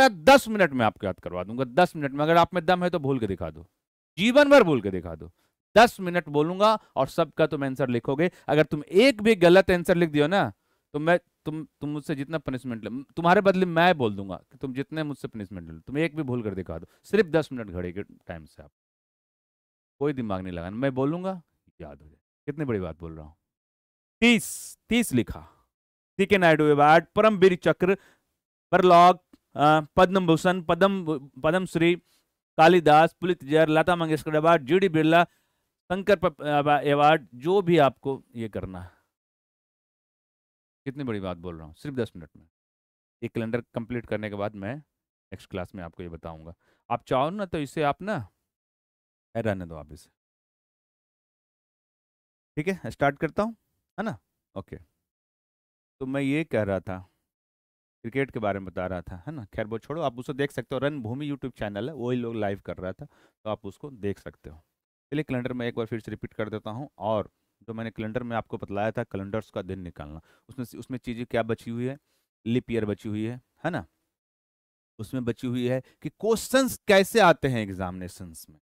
सकता है दस मिनट में आपको याद करवा दूंगा दस मिनट में अगर आप में दम है तो भूल के दिखा दो जीवन भर भूल के दिखा दो दस मिनट बोलूंगा और सबका तुम आंसर लिखोगे अगर तुम एक भी गलत आंसर लिख दियो ना तो मैं तुम तुम मुझसे जितना पनिशमेंट तुम्हारे बदले मैं बोल दूंगा कि तुम जितने मुझसे पनिशमेंट लो तुम एक भी भूल कर दिखा दो सिर्फ दस मिनट घड़े के टाइम से आप कोई दिमाग नहीं लगाना मैं बोलूंगा याद हो जाए कितनी बड़ी बात बोल रहा हूँ तीस तीस लिखा सी के नायडू अवार्ड वीर चक्र बरलॉग पद्म भूषण पद्म पद्मश्री कालिदास जर Lata Mangeshkar award G D Birla Shankar award जो भी आपको ये करना है कितनी बड़ी बात बोल रहा हूँ सिर्फ दस मिनट में ये कैलेंडर कंप्लीट करने के बाद मैं नेक्स्ट क्लास में आपको ये बताऊंगा आप चाहो ना तो इसे आप ना रहने दो आप इसे ठीक है स्टार्ट करता हूँ है ना ओके तो मैं ये कह रहा था क्रिकेट के बारे में बता रहा था है ना खैर वो छोड़ो आप उसको देख सकते हो रन भूमि यूट्यूब चैनल है वही लोग लाइव कर रहा था तो आप उसको देख सकते हो चलिए कैलेंडर में एक बार फिर से रिपीट कर देता हूँ और जो मैंने कैलेंडर में आपको बतलाया था कैलेंडर्स का दिन निकालना उसमें उसमें चीज़ें क्या बची हुई है लिप ईयर बची हुई है है ना उसमें बची हुई है कि क्वेश्चंस कैसे आते हैं एग्जामिनेशंस में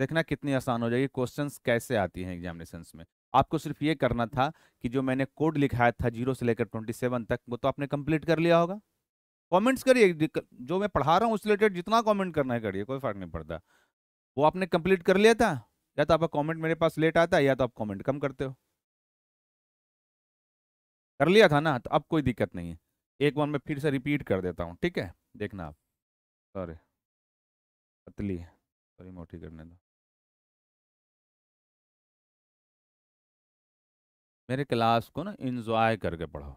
देखना कितनी आसान हो जाएगी क्वेश्चंस कैसे आती हैं एग्जामिनेशंस में आपको सिर्फ ये करना था कि जो मैंने कोड लिखाया था जीरो से लेकर ट्वेंटी सेवन तक वो तो आपने कंप्लीट कर लिया होगा कमेंट्स करिए जो मैं पढ़ा रहा हूँ उस रिलेटेड जितना कमेंट करना है करिए कोई फर्क नहीं पड़ता वो आपने कंप्लीट कर लिया था या तो आपका कमेंट मेरे पास लेट आता है या तो आप कमेंट कम करते हो कर लिया था ना तो अब कोई दिक्कत नहीं है एक बार मैं फिर से रिपीट कर देता हूँ ठीक है देखना आप सॉरी पतली सॉरी मोटी करने दो मेरे क्लास को ना इन्जॉय करके पढ़ो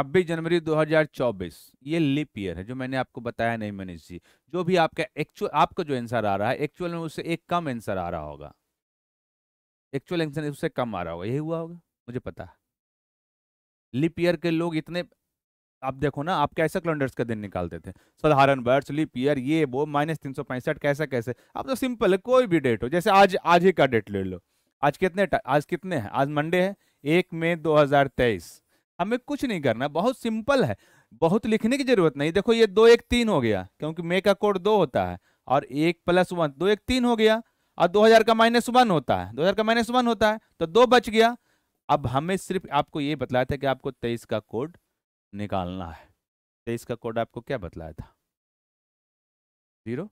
छब्बीस जनवरी 2024 ये लिप ईयर है जो मैंने आपको बताया नहीं मनीष जी जो भी आपका एक्चुअल आपका जो आंसर आ रहा है एक्चुअल में उससे एक कम आंसर आ रहा होगा एक्चुअल आंसर उससे कम आ रहा होगा यही हुआ होगा मुझे पता है लिप ईयर के लोग इतने आप देखो ना आप कैसे कैलेंडर्स का दिन निकालते थे साधारण वर्ष लिप ईयर ये वो माइनस तीन सौ पैंसठ कैसे कैसे अब तो सिंपल है कोई भी डेट हो जैसे आज आज ही का डेट ले लो आज कितने आज कितने हैं आज मंडे है एक मई दो हमें कुछ नहीं करना बहुत सिंपल है बहुत लिखने की जरूरत नहीं देखो ये दो एक तीन हो गया क्योंकि मे का कोड दो होता है और एक प्लस वन दो एक तीन हो गया और दो हजार का माइनस वन होता है दो हजार का माइनस वन होता है तो दो बच गया अब हमें सिर्फ आपको ये बतलाया था कि आपको तेईस का कोड निकालना है तेईस का कोड आपको क्या बतलाया था जीरो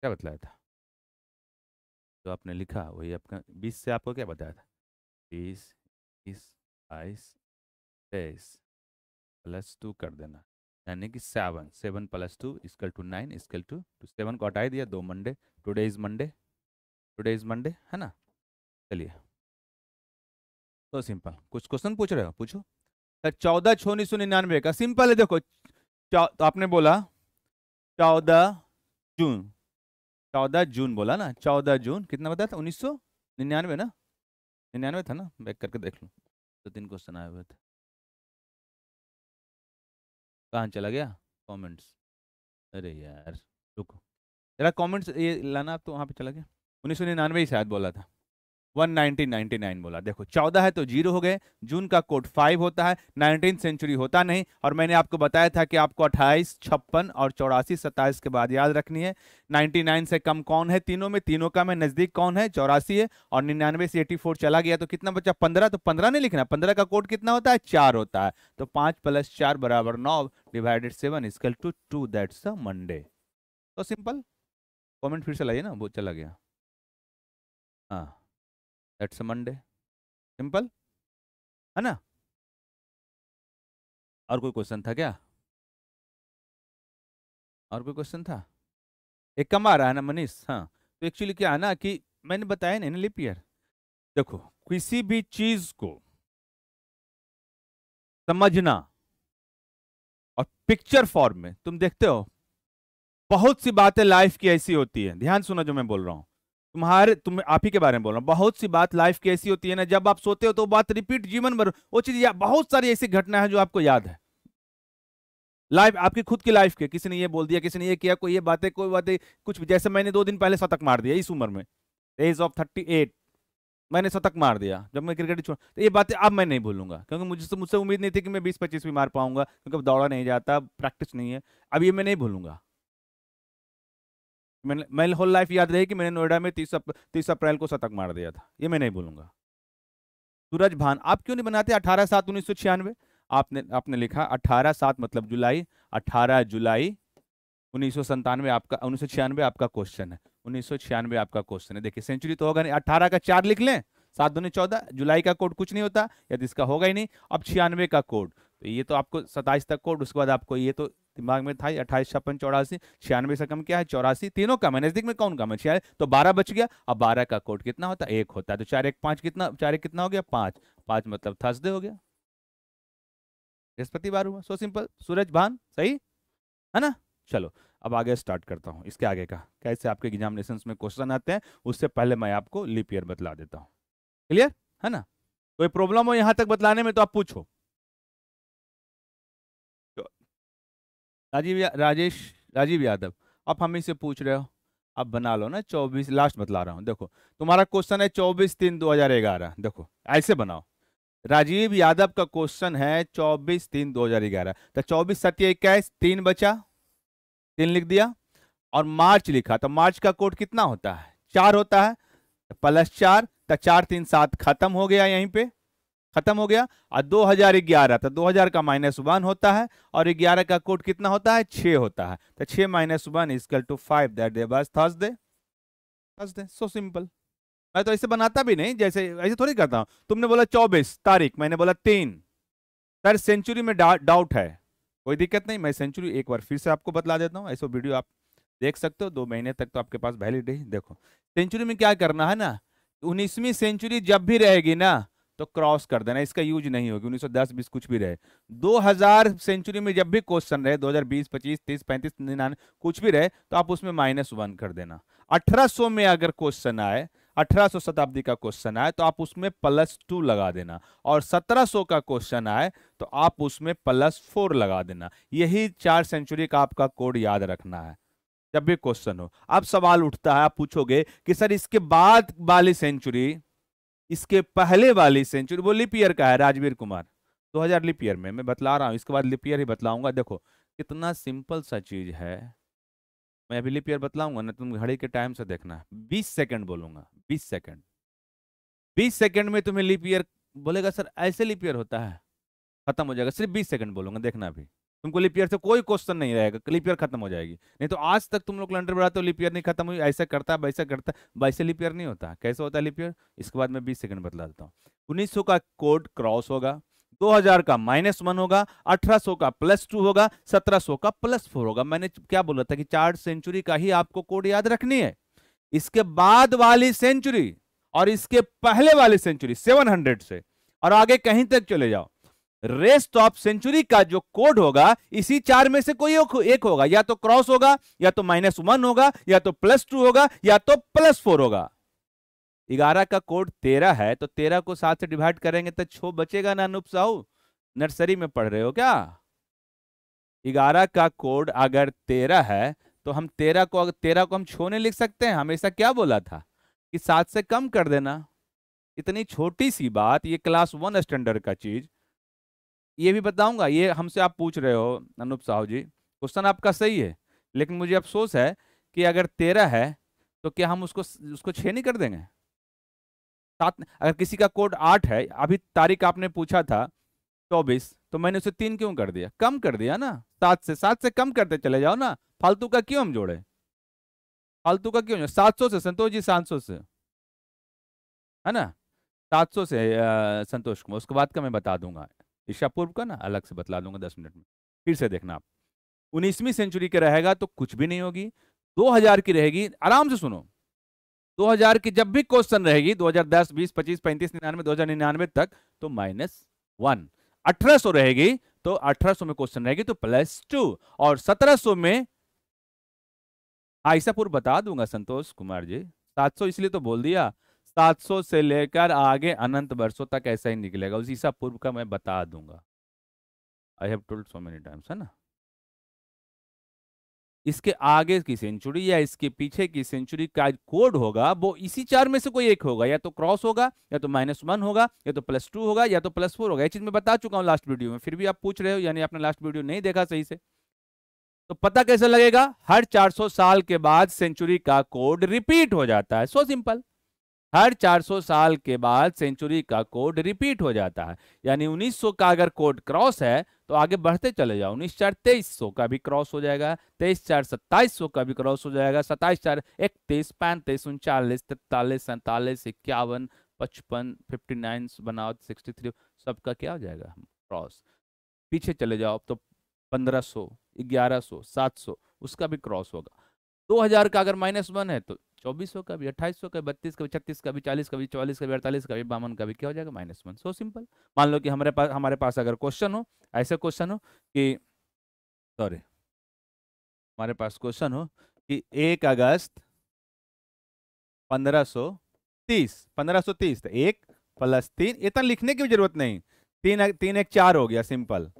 क्या बतलाया था आपने लिखा वही आपका बीस से आपको क्या बताया था बीस इक्कीस बाईस तेईस प्लस टू कर देना यानी कि seven seven plus two is equal two nine is equal two two seven को हटाई दिया दो Monday today is Monday today is Monday है ना चलिए तो सिंपल कुछ क्वेश्चन पूछ रहे हो पूछो सर चौदह छो उन्नीस सौ निन्यानवे का सिंपल है देखो तो आपने बोला चौदह जून चौदह जून बोला ना चौदह जून कितना बताया था उन्नीस सौ निन्यानवे ना निन्यानवे था ना बैक करके देख लूँ दो तीन क्वेश्चन आए हुए थे कहाँ चला गया कमेंट्स अरे यार रुको जरा कमेंट्स ये लाना आप तो वहाँ पे चला गया उन्नीस सौ निन्यानवे ही शायद बोला था 1999 बोला देखो चौदह है तो जीरो हो गए जून का कोड फाइव होता है नाइनटीन सेंचुरी होता नहीं और मैंने आपको बताया था कि आपको अट्ठाईस छप्पन और चौरासी सत्ताईस के बाद याद रखनी है 99 से कम कौन है तीनों में तीनों का में नजदीक कौन है चौरासी है और निन्यानवे से एटी फोर चला गया तो कितना बचा पंद्रह तो पंद्रह नहीं लिखना पंद्रह का कोड कितना होता है चार होता है तो पांच प्लस चार बराबर नौ divided seven is equal two two that's Monday तो सिंपल कॉमेंट फिर से लाइए ना वो चला गया हाँ दैट्स मंडे सिंपल है ना और कोई क्वेश्चन था क्या और कोई क्वेश्चन था एक कम आ रहा है ना मनीष हाँ तो एक्चुअली क्या है ना कि मैंने बताया नहीं ना लिप ईयर देखो किसी भी चीज को समझना और पिक्चर फॉर्म में तुम देखते हो बहुत सी बातें लाइफ की ऐसी होती है ध्यान सुना जो मैं बोल रहा हूं तुम्हारे तुम आप ही के बारे में बोल रहा हूँ बहुत सी बात लाइफ की ऐसी होती है ना जब आप सोते हो तो बात रिपीट जीवन भर वो चीज बहुत सारी ऐसी घटना है जो आपको याद है लाइफ आपकी खुद की लाइफ के किसी ने ये बोल दिया किसी ने ये किया कोई ये बातें कोई बातें कुछ जैसे मैंने दो दिन पहले शतक मार दिया इस उम्र में एज ऑफ थर्टी एट मैंने शतक मार दिया जब मैं क्रिकेट छोड़ तो ये बातें अब मैं नहीं भूलूंगा क्योंकि मुझसे मुझसे उम्मीद नहीं थी कि मैं बीस पच्चीस भी मार पाऊंगा क्योंकि अब दौड़ा नहीं जाता प्रैक्टिस नहीं है अब ये मैं नहीं भूलूंगा मैंने मैं होल लाइफ याद रही कि मैंने नोएडा में तीस तीस अप्रैल को शतक मार दिया था ये मैं नहीं बोलूंगा सूरज भान आप क्यों नहीं बनाते अठारह सात उन्नीस सौ छियानवे आपने आपने लिखा अठारह सात मतलब जुलाई अठारह जुलाई उन्नीस सौ संतानवे आपका उन्नीस सौ छियानवे आपका क्वेश्चन है उन्नीस सौ छियानवे आपका क्वेश्चन है देखिए सेंचुरी तो होगा नहीं अठारह का चार लिख लें सात दो चौदह जुलाई का कोड कुछ नहीं होता यदि तो इसका होगा ही नहीं अब छियानवे का कोड तो ये तो आपको सताइस तक कोड उसके बाद आपको ये तो दिमाग में था अट्ठाईस छप्पन चौरासी छियानवे से कम क्या है चौरासी तीनों कम है नजदीक में कौन कम है छियानवे तो बारह बच गया अब बारह का कोड कितना होता है एक होता है तो चार एक पाँच कितना चार एक कितना हो गया पाँच पाँच मतलब थर्सडे हो गया बृहस्पतिवार हुआ सो सिंपल सूरज भान सही है ना चलो अब आगे स्टार्ट करता हूँ इसके आगे का कैसे आपके एग्जामिनेशन में क्वेश्चन आते हैं उससे पहले मैं आपको लिपियर बतला देता हूँ क्लियर है ना कोई प्रॉब्लम हो यहाँ तक बतलाने में तो आप पूछो राजीव राजेश राजीव यादव आप हमें से पूछ रहे हो आप बना लो ना चौबीस लास्ट बतला रहा हूँ देखो तुम्हारा क्वेश्चन है चौबीस तीन दो हजार ग्यारह देखो ऐसे बनाओ राजीव यादव का क्वेश्चन है चौबीस तीन दो हजार ग्यारह तो चौबीस सत्य इक्कीस तीन बचा तीन लिख दिया और मार्च लिखा तो मार्च का कोड कितना होता है चार होता है तो प्लस चार तो चार तीन सात खत्म हो गया यहीं पर खत्म हो गया और दो 2011 तो 2000 का माइनस वन होता है और 11 का कोट कितना होता है छः होता है तो छः minus one is equal two five that day बस थर्सडे थर्सडे सो सिंपल मैं तो ऐसे बनाता भी नहीं जैसे ऐसे थोड़ी करता हूँ तुमने बोला चौबीस तारीख मैंने बोला तीन सर सेंचुरी में डाउट है कोई दिक्कत नहीं मैं सेंचुरी एक बार फिर से आपको बतला देता हूँ ऐसे वीडियो आप देख सकते हो दो महीने तक तो आपके पास वैलिड है देखो सेंचुरी में क्या करना है ना उन्नीसवीं सेंचुरी जब भी रहेगी ना तो क्रॉस कर देना इसका यूज नहीं होगी 1910 20 कुछ भी रहे 2000 सेंचुरी में जब भी क्वेश्चन रहे 2020 25 30 35 निन्यानवे कुछ भी रहे तो आप उसमें माइनस वन कर देना 1800 में अगर क्वेश्चन आए 1800 शताब्दी का क्वेश्चन आए तो आप उसमें प्लस टू लगा देना और 1700 का क्वेश्चन आए तो आप उसमें प्लस फोर लगा देना यही चार सेंचुरी का आपका कोड याद रखना है जब भी क्वेश्चन हो अब सवाल उठता है आप पूछोगे कि सर इसके बाद वाली सेंचुरी इसके पहले वाली सेंचुरी वो लिपियर का है राजवीर कुमार 2000 लिपियर में मैं बतला रहा हूँ इसके बाद लिपियर ही बतलाऊंगा देखो कितना सिंपल सा चीज़ है मैं अभी लिपियर बतलाऊंगा ना तुम घड़ी के टाइम से देखना बीस सेकेंड बोलूंगा बीस सेकेंड बीस सेकेंड में तुम्हें लिपियर बोलेगा सर ऐसे लिपियर होता है खत्म हो जाएगा सिर्फ बीस सेकेंड बोलूंगा देखना अभी तुमको लिपियर से कोई क्वेश्चन नहीं रहेगा लिपियर खत्म हो जाएगी नहीं तो आज तक तुम लोग लंडर बढ़ाते हो लिपियर नहीं खत्म हुई ऐसा करता है वैसा करता वैसे लिपियर नहीं होता कैसे होता है लिप इसके बाद मैं 20 सेकंड बतला देता हूँ 1900 का कोड क्रॉस होगा 2000 का माइनस वन होगा 1800 का प्लस टू होगा 1700 का प्लस फोर होगा मैंने क्या बोला था कि चार सेंचुरी का ही आपको कोड याद रखनी है इसके बाद वाली सेंचुरी और इसके पहले वाली सेंचुरी 700 से और आगे कहीं तक चले जाओ रेस्ट ऑफ सेंचुरी का जो कोड होगा इसी चार में से कोई एक होगा या तो क्रॉस होगा या तो माइनस वन होगा या तो प्लस टू होगा या तो प्लस फोर होगा ग्यारह का कोड तेरह है तो तेरह को सात से डिवाइड करेंगे तो छो बचेगा ना अनुप साहू नर्सरी में पढ़ रहे हो क्या ग्यारह का कोड अगर तेरह है तो हम तेरह को तेरह को हम छो नहीं लिख सकते हैं हमेशा क्या बोला था कि सात से कम कर देना इतनी छोटी सी बात ये क्लास वन स्टैंडर्ड का चीज़ ये भी बताऊंगा ये हमसे आप पूछ रहे हो अनुप साहू जी क्वेश्चन आपका सही है लेकिन मुझे अफसोस है कि अगर तेरह है तो क्या हम उसको उसको छः नहीं कर देंगे सात अगर किसी का कोड आठ है अभी तारीख आपने पूछा था चौबीस तो मैंने उसे तीन क्यों कर दिया कम कर दिया ना सात से सात से कम करते चले जाओ ना फालतू का क्यों हम जोड़े फालतू का क्यों सात सौ से संतोष जी सात सौ से है ना सात सौ से संतोष कुमार उसके बाद का मैं बता दूंगा ईशा पूर्व का ना अलग से बतला दूंगा दस मिनट में फिर से देखना आप उन्नीसवीं सेंचुरी के रहेगा तो कुछ भी नहीं होगी 2000 की रहेगी आराम से सुनो 2000 की जब भी क्वेश्चन रहेगी 2010 20 25 35 निन्यानवे दो निन्यानवे तक तो माइनस वन अठारह रहेगी तो 1800 में क्वेश्चन रहेगी तो प्लस टू और 1700 में आयसापुर हाँ, बता दूंगा संतोष कुमार जी 700 इसलिए तो बोल दिया 700 से लेकर आगे अनंत वर्षों तक ऐसा ही निकलेगा उस ईसा पूर्व का मैं बता दूंगा I have told so many times है ना इसके आगे की सेंचुरी या इसके पीछे की सेंचुरी का कोड होगा वो इसी चार में से कोई एक होगा या तो क्रॉस होगा या तो माइनस वन होगा या तो प्लस टू होगा या तो प्लस फोर होगा ये चीज मैं बता चुका हूँ लास्ट वीडियो में फिर भी आप पूछ रहे हो यानी आपने लास्ट वीडियो नहीं देखा सही से तो पता कैसे लगेगा हर 400 साल के बाद सेंचुरी का कोड रिपीट हो जाता है सो सिंपल हर 400 साल के बाद सेंचुरी का कोड रिपीट हो जाता है यानी 1900 का अगर कोड क्रॉस है तो आगे बढ़ते चले जाओ उन्नीस चार तेईस सौ का भी क्रॉस हो जाएगा तेईस चार सत्ताईस सौ का भी क्रॉस हो जाएगा सत्ताईस चार इकतीस पैंतीस उनचालीस तैतालीस सैंतालीस इक्यावन पचपन फिफ्टी नाइन बनाओ सिक्सटी थ्री सबका क्या हो जाएगा क्रॉस पीछे चले जाओ तो पंद्रह सौ ग्यारह सौ सात सौ उसका भी क्रॉस होगा दो हजार का अगर माइनस वन है तो चौबीस सौ का भी अट्ठाईस सौ का बत्तीस का भी छत्तीस का भी चालीस का भी चौवालीस का भी अड़तालीस का भी बावन का भी क्या हो जाएगा माइनस वन सो सिंपल मान लो कि हमारे पास हमारे पास अगर क्वेश्चन हो ऐसे क्वेश्चन हो कि सॉरी हमारे पास क्वेश्चन हो कि एक अगस्त पंद्रह सौ तीस पंद्रह सौ तीस तो एक प्लस तीन इतना तो लिखने की भी जरूरत नहीं तीन तीन एक चार हो गया सिंपल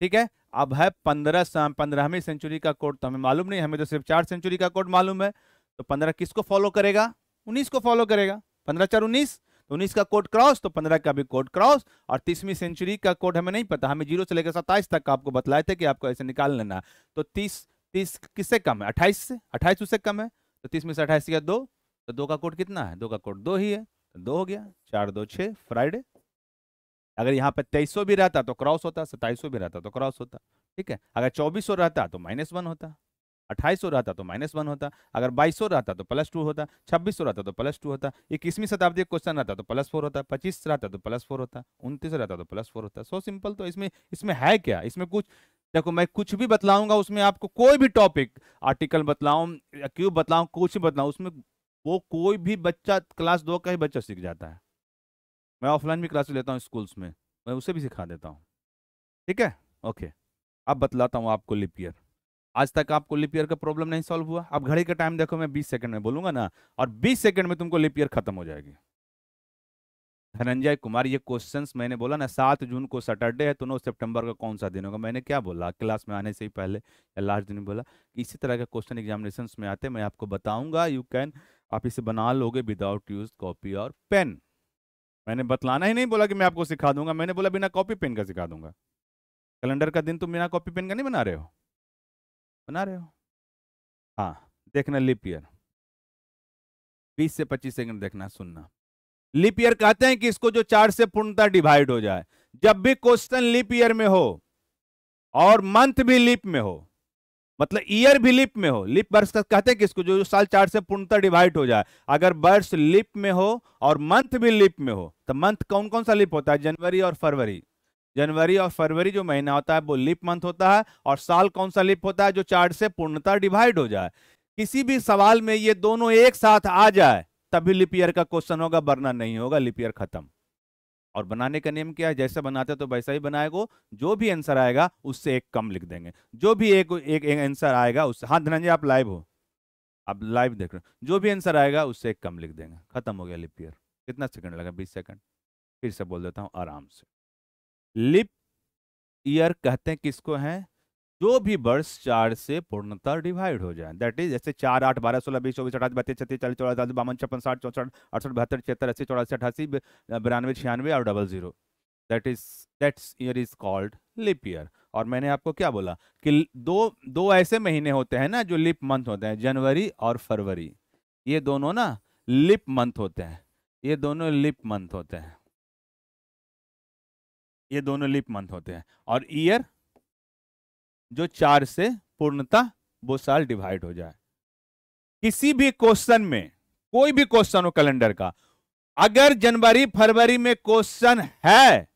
ठीक है अब है पंद्रह पंद्रहवीं सेंचुरी का कोड तो हमें मालूम नहीं हमें तो सिर्फ चार सेंचुरी का कोड मालूम है तो पंद्रह किसको फॉलो करेगा उन्नीस को फॉलो करेगा पंद्रह चार उन्नीस तो उन्नीस का कोड क्रॉस तो पंद्रह का भी कोड क्रॉस और तीसवीं सेंचुरी का कोड हमें नहीं पता हमें जीरो से लेकर सत्ताईस तक आपको बतलाए थे कि आपको ऐसे निकाल लेना तो तीस तीस किससे कम है अट्ठाईस से अट्ठाईस उससे कम है तो तीस में से अट्ठाईस का दो तो दो का कोड कितना है दो का कोड दो ही है तो दो हो गया चार दो छः फ्राइडे अगर यहाँ पे तेईस भी रहता तो क्रॉस होता सत्ताईस भी रहता तो क्रॉस होता ठीक है अगर चौबीस रहता तो माइनस वन होता अट्ठाईस रहता तो माइनस वन होता अगर बाईस रहता तो प्लस टू होता छब्बीस रहता तो प्लस टू होता इक्कीसवीं शताब्दी का क्वेश्चन रहता तो प्लस फोर होता पच्चीस रहता तो प्लस फोर होता उनतीस रहता तो प्लस फोर होता सो सिंपल तो इसमें इसमें है क्या इसमें कुछ देखो मैं कुछ भी बतलाऊंगा उसमें आपको कोई भी टॉपिक आर्टिकल या क्यों बतलाऊँ कुछ बतलाऊँ उसमें वो कोई भी बच्चा क्लास दो का ही बच्चा सीख जाता है मैं ऑफलाइन भी क्लास लेता हूँ स्कूल्स में मैं उसे भी सिखा देता हूँ ठीक है ओके अब बतलाता हूँ आपको लिपियर आज तक आपको लिपियर का प्रॉब्लम नहीं सॉल्व हुआ आप घड़ी का टाइम देखो मैं बीस सेकंड में बोलूंगा ना और बीस सेकंड में तुमको लिपियर खत्म हो जाएगी धनंजय कुमार ये क्वेश्चन मैंने बोला ना सात जून को सैटरडे है तो नौ सितंबर का कौन सा दिन होगा मैंने क्या बोला क्लास में आने से ही पहले या लास्ट दिन बोला इसी तरह के क्वेश्चन एग्जामिनेशन में आते मैं आपको बताऊंगा यू कैन आप इसे बना लोगे विदाउट यूज कॉपी और पेन मैंने बतलाना ही नहीं बोला कि मैं आपको सिखा दूंगा मैंने बोला बिना कॉपी पेन का सिखा दूंगा कैलेंडर का दिन तुम बिना कॉपी पेन का नहीं बना रहे हो बना रहे हो हाँ देखना लिपियर 20 से 25 सेकंड देखना सुनना लिपियर कहते हैं कि इसको जो चार से पूर्णता डिवाइड हो जाए जब भी क्वेश्चन लिप ईयर में हो और मंथ भी लिप में हो मतलब ईयर भी लिप में हो लिप वर्ष का कहते हैं कि इसको जो, जो साल चार से पूर्णतः डिवाइड हो जाए अगर वर्ष लिप में हो और मंथ भी लिप में हो तो मंथ कौन कौन सा लिप होता है जनवरी और फरवरी जनवरी और फरवरी जो महीना होता है वो लिप मंथ होता है और साल कौन सा लिप होता है जो चार्ट से पूर्णतः डिवाइड हो जाए किसी भी सवाल में ये दोनों एक साथ आ जाए तभी लिप ईयर का क्वेश्चन होगा वरना नहीं होगा लिप ईयर खत्म और बनाने का नियम क्या है जैसे बनाते तो वैसा ही बनाएगा जो भी आंसर आएगा उससे एक कम लिख देंगे जो भी एक एक आंसर आएगा उससे हाँ धनंजय आप लाइव हो आप लाइव देख रहे हो जो भी आंसर आएगा उससे एक कम लिख देंगे खत्म हो गया लिप ईयर कितना सेकंड लगा बीस सेकंड फिर से बोल देता हूँ आराम से लिप ईयर कहते हैं किसको हैं जो भी वर्ष चार से पूर्णतः डिवाइड हो जाए दैट इज जैसे चार आठ बारह सोलह बीस चौबीस अठासी बत्तीस छत्तीस चालीस चौदह चालीस बावन छप्पन साठ चौसठ अड़सठ बहत्तर छिहत्तर अस्सी चौरासी अठासी बिरानवे छियानवे और double zero that is that's year is called leap year और मैंने आपको क्या बोला कि दो दो ऐसे महीने होते हैं ना जो लिप मंथ होते हैं जनवरी और फरवरी ये दोनों ना लिप मंथ होते हैं ये दोनों लिप मंथ होते हैं ये दोनों लीप मंथ होते हैं और ईयर जो चार से पूर्णता वो साल डिवाइड हो जाए किसी भी क्वेश्चन में कोई भी क्वेश्चन हो कैलेंडर का अगर जनवरी फरवरी में क्वेश्चन है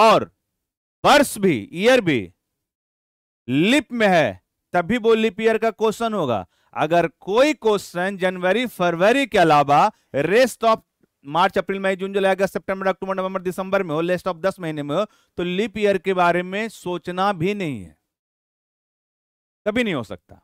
और वर्ष भी ईयर भी लिप में है तब भी वो लिप ईयर का क्वेश्चन होगा अगर कोई क्वेश्चन जनवरी फरवरी के अलावा रेस्ट ऑफ मार्च अप्रैल मई जून जुलाई अगस्त सितंबर अक्टूबर नवंबर दिसंबर में हो लेस्ट ऑफ दस महीने में हो तो लीप ईयर के बारे में सोचना भी नहीं है कभी नहीं हो सकता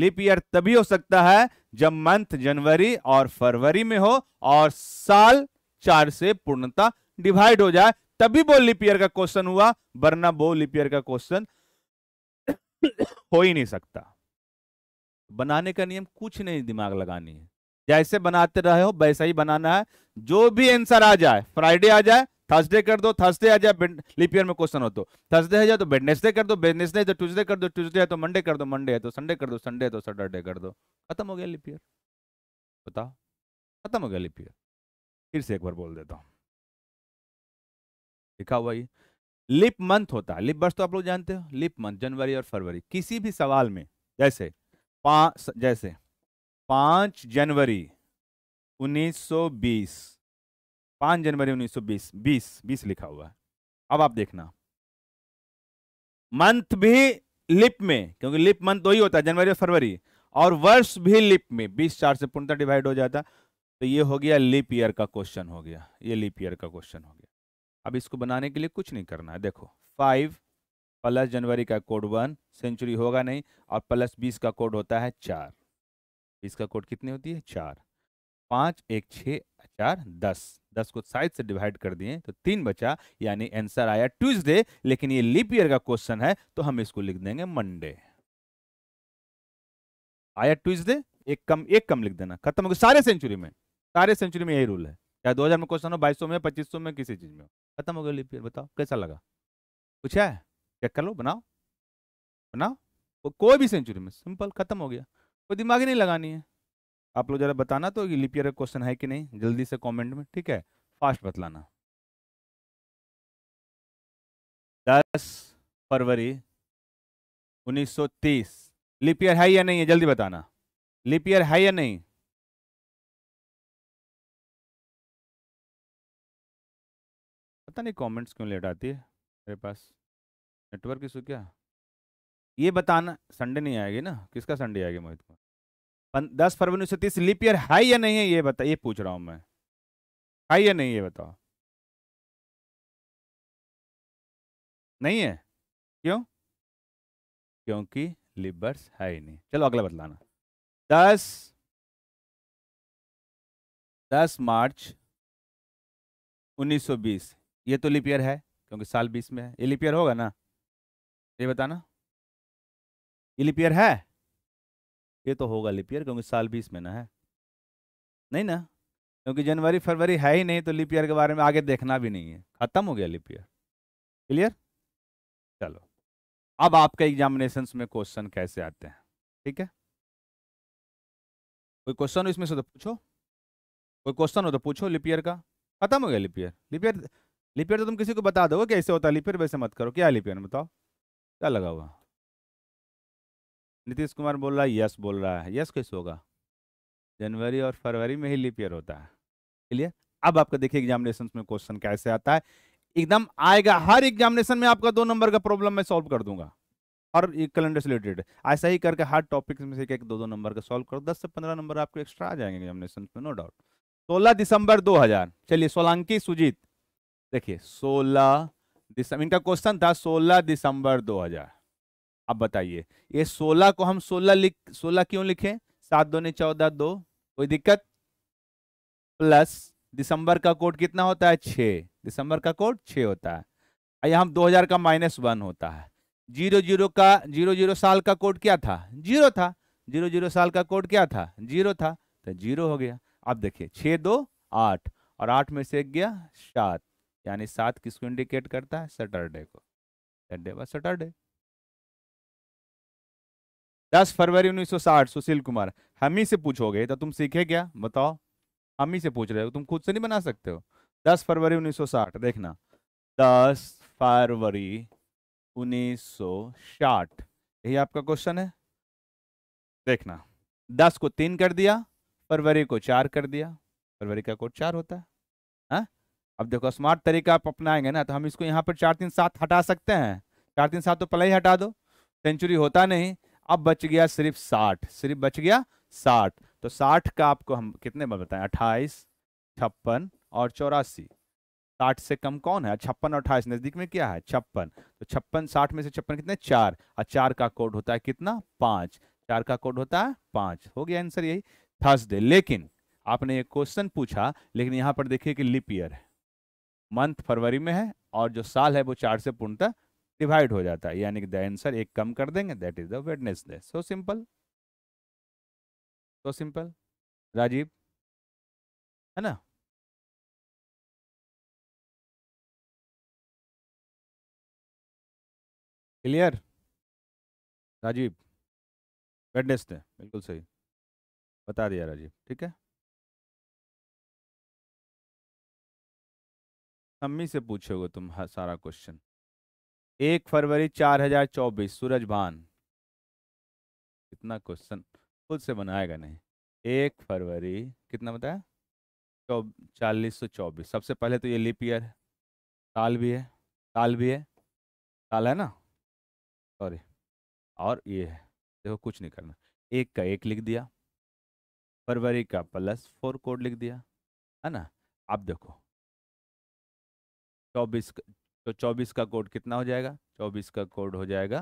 लीप ईयर तभी हो सकता है जब मंथ जनवरी और फरवरी में हो और साल चार से पूर्णता डिवाइड हो जाए तभी वो लिप ईयर का क्वेश्चन हुआ वरना वो लिप ईयर का क्वेश्चन हो ही नहीं सकता बनाने का नियम कुछ नहीं दिमाग लगानी है जैसे बनाते रहे हो वैसा ही बनाना है जो भी आंसर आ जाए फ्राइडे आ जाए थर्सडे कर दो थर्सडे आ जाए लीप ईयर में क्वेश्चन हो तो थर्सडे आ जाए तो वेडनेसडे कर दो वेडनेसडे तो ट्यूजडे कर दो ट्यूजडे है तो मंडे कर दो मंडे है तो संडे कर दो संडे तो सैटरडे कर दो खत्म हो गया लिपियर ईयर बताओ खत्म हो गया लिपियर ईयर फिर से एक बार बोल देता हूँ लिखा हुआ लिप मंथ होता है लिप वर्ष तो आप लोग जानते हो लिप मंथ जनवरी और फरवरी किसी भी सवाल में जैसे पाँच जैसे पाँच जनवरी 1920 पाँच जनवरी 1920 बीस बीस लिखा हुआ है अब आप देखना मंथ भी लिप में क्योंकि लिप मंथ तो ही होता है जनवरी और फरवरी और वर्ष भी लिप में 20 चार से पूर्णतः डिवाइड हो जाता तो ये हो गया लिप ईयर का क्वेश्चन हो गया ये लिप ईयर का क्वेश्चन हो गया अब इसको बनाने के लिए कुछ नहीं करना है देखो फाइव प्लस जनवरी का कोड वन सेंचुरी होगा नहीं और प्लस बीस का कोड होता है चार इसका कोड कितनी होती है चार पाँच एक छः चार दस दस को साइज से डिवाइड कर दिए तो तीन बचा यानी आंसर आया ट्यूसडे लेकिन ये लिप ईयर का क्वेश्चन है तो हम इसको लिख देंगे मंडे आया ट्यूसडे एक कम एक कम लिख देना खत्म हो गया सारे सेंचुरी में सारे सेंचुरी में यही रूल है चाहे दो हजार में क्वेश्चन हो बाईस में पच्चीस में किसी चीज में हो खत्म हो गया लिप ईयर बताओ कैसा लगा पूछा है चेक कर लो बनाओ बनाओ कोई भी सेंचुरी में सिंपल खत्म हो गया कोई दिमाग ही नहीं लगानी है आप लोग जरा बताना तो लिपियर का क्वेश्चन है कि नहीं जल्दी से कमेंट में ठीक है फास्ट बतलाना दस फरवरी 1930 तीस लिपियर है या नहीं है जल्दी बताना लिपियर है या नहीं पता नहीं कमेंट्स क्यों लेट आती है मेरे पास नेटवर्क इशू क्या ये बताना संडे नहीं आएगी ना किसका संडे आएगी मोहित कुमार दस फरवरी उन्नीस सौ तीस लीप ईयर है या नहीं है ये बता ये पूछ रहा हूँ मैं है या नहीं ये बताओ नहीं है क्यों क्योंकि लिबर्स है ही नहीं चलो अगला बतलाना दस दस मार्च उन्नीस सौ बीस ये तो लिपियर है क्योंकि साल बीस में है ये लिपियर होगा ना ये बताना ये लिपियर है ये तो होगा लिपियर क्योंकि साल बीस ना है नहीं ना क्योंकि जनवरी फरवरी है ही नहीं तो लिपियर के बारे में आगे देखना भी नहीं है खत्म हो गया लिपियर क्लियर चलो अब आपके एग्जामिनेशन में क्वेश्चन कैसे आते हैं ठीक है कोई क्वेश्चन हो इसमें से तो पूछो कोई क्वेश्चन हो तो पूछो लिपियर का खत्म हो गया लिपियर लिपियर लिपियर तो तुम किसी को बता दो कैसे होता है लिपियर वैसे मत करो क्या लिपियर बताओ क्या लगा हुआ नीतीश कुमार बोल रहा है यस बोल रहा है यस कैसे होगा जनवरी और फरवरी में ही लीप ईयर होता है क्लियर अब आपका देखिए एग्जामिनेशन में क्वेश्चन कैसे आता है एकदम आएगा हर एग्जामिनेशन में आपका दो नंबर का प्रॉब्लम मैं सॉल्व कर दूंगा और कैलेंडर से रिलेटेड ऐसा ही करके हर टॉपिक में से एक दो दो नंबर का सॉल्व करो दस से पंद्रह नंबर आपको एक्स्ट्रा आ जाएंगे एग्जामिनेशन में नो डाउट सोलह दिसंबर हजार चलिए सोलंकी सुजीत देखिए सोलह दिसंबर इनका क्वेश्चन था सोलह दिसंबर हजार अब बताइए ये सोलह को हम सोलह लिख सोलह क्यों लिखें सात दो ने चौदह दो कोई दिक्कत प्लस दिसंबर का कोड कितना होता है छः दिसंबर का कोड छः होता है यहाँ दो हजार का माइनस वन होता है जीरो जीरो का जीरो जीरो साल का कोड क्या था जीरो था जीरो जीरो साल का कोड क्या था जीरो था तो जीरो हो गया अब देखिए छः दो आठ और आठ में से गया सात यानी सात किसको इंडिकेट करता है सैटरडे को सैटरडे बस सैटरडे 10 फरवरी 1960 सुशील कुमार हम ही से पूछोगे तो तुम सीखे क्या बताओ हम ही से पूछ रहे हो तुम खुद से नहीं बना सकते हो 10 फरवरी 1960 देखना 10 फरवरी 1960 यही आपका क्वेश्चन है देखना 10 को तीन कर दिया फरवरी को चार कर दिया फरवरी का कोड चार होता है हा? अब देखो स्मार्ट तरीका आप अपनाएंगे ना तो हम इसको यहाँ पर चार तीन सात हटा सकते हैं चार तीन सात तो पहले ही हटा दो सेंचुरी होता नहीं अब बच गया सिर्फ साठ सिर्फ बच गया साठ तो साठ का आपको हम कितने बार बताएं अट्ठाईस छप्पन और चौरासी साठ से कम कौन है छप्पन और अट्ठाईस नजदीक में क्या है छप्पन तो छप्पन साठ में से छप्पन कितने चार और चार का कोड होता है कितना पांच चार का कोड होता है पांच हो गया आंसर यही थर्सडे लेकिन आपने ये क्वेश्चन पूछा लेकिन यहाँ पर देखिए कि लिपियर है मंथ फरवरी में है और जो साल है वो चार से पूर्णतः डिवाइड हो जाता है यानी कि द आंसर एक कम कर देंगे that is the Wednesday so simple so simple Rajiv है ना क्लियर राजीव वेडनेस डे बिल्कुल सही बता दिया राजीव ठीक है अम्मी से पूछोगे तुम हाँ सारा क्वेश्चन एक फरवरी चार हजार चौबीस सूरज भान कितना क्वेश्चन खुद से बनाएगा नहीं एक फरवरी कितना बताया चौ चालीस सौ चौबीस सबसे पहले तो ये लिपियर ईयर है साल भी है साल भी है साल है ना सॉरी और ये है देखो कुछ नहीं करना एक का एक लिख दिया फरवरी का प्लस फोर कोड लिख दिया है ना अब देखो चौबीस तो चौबीस का कोड कितना हो जाएगा चौबीस का कोड हो जाएगा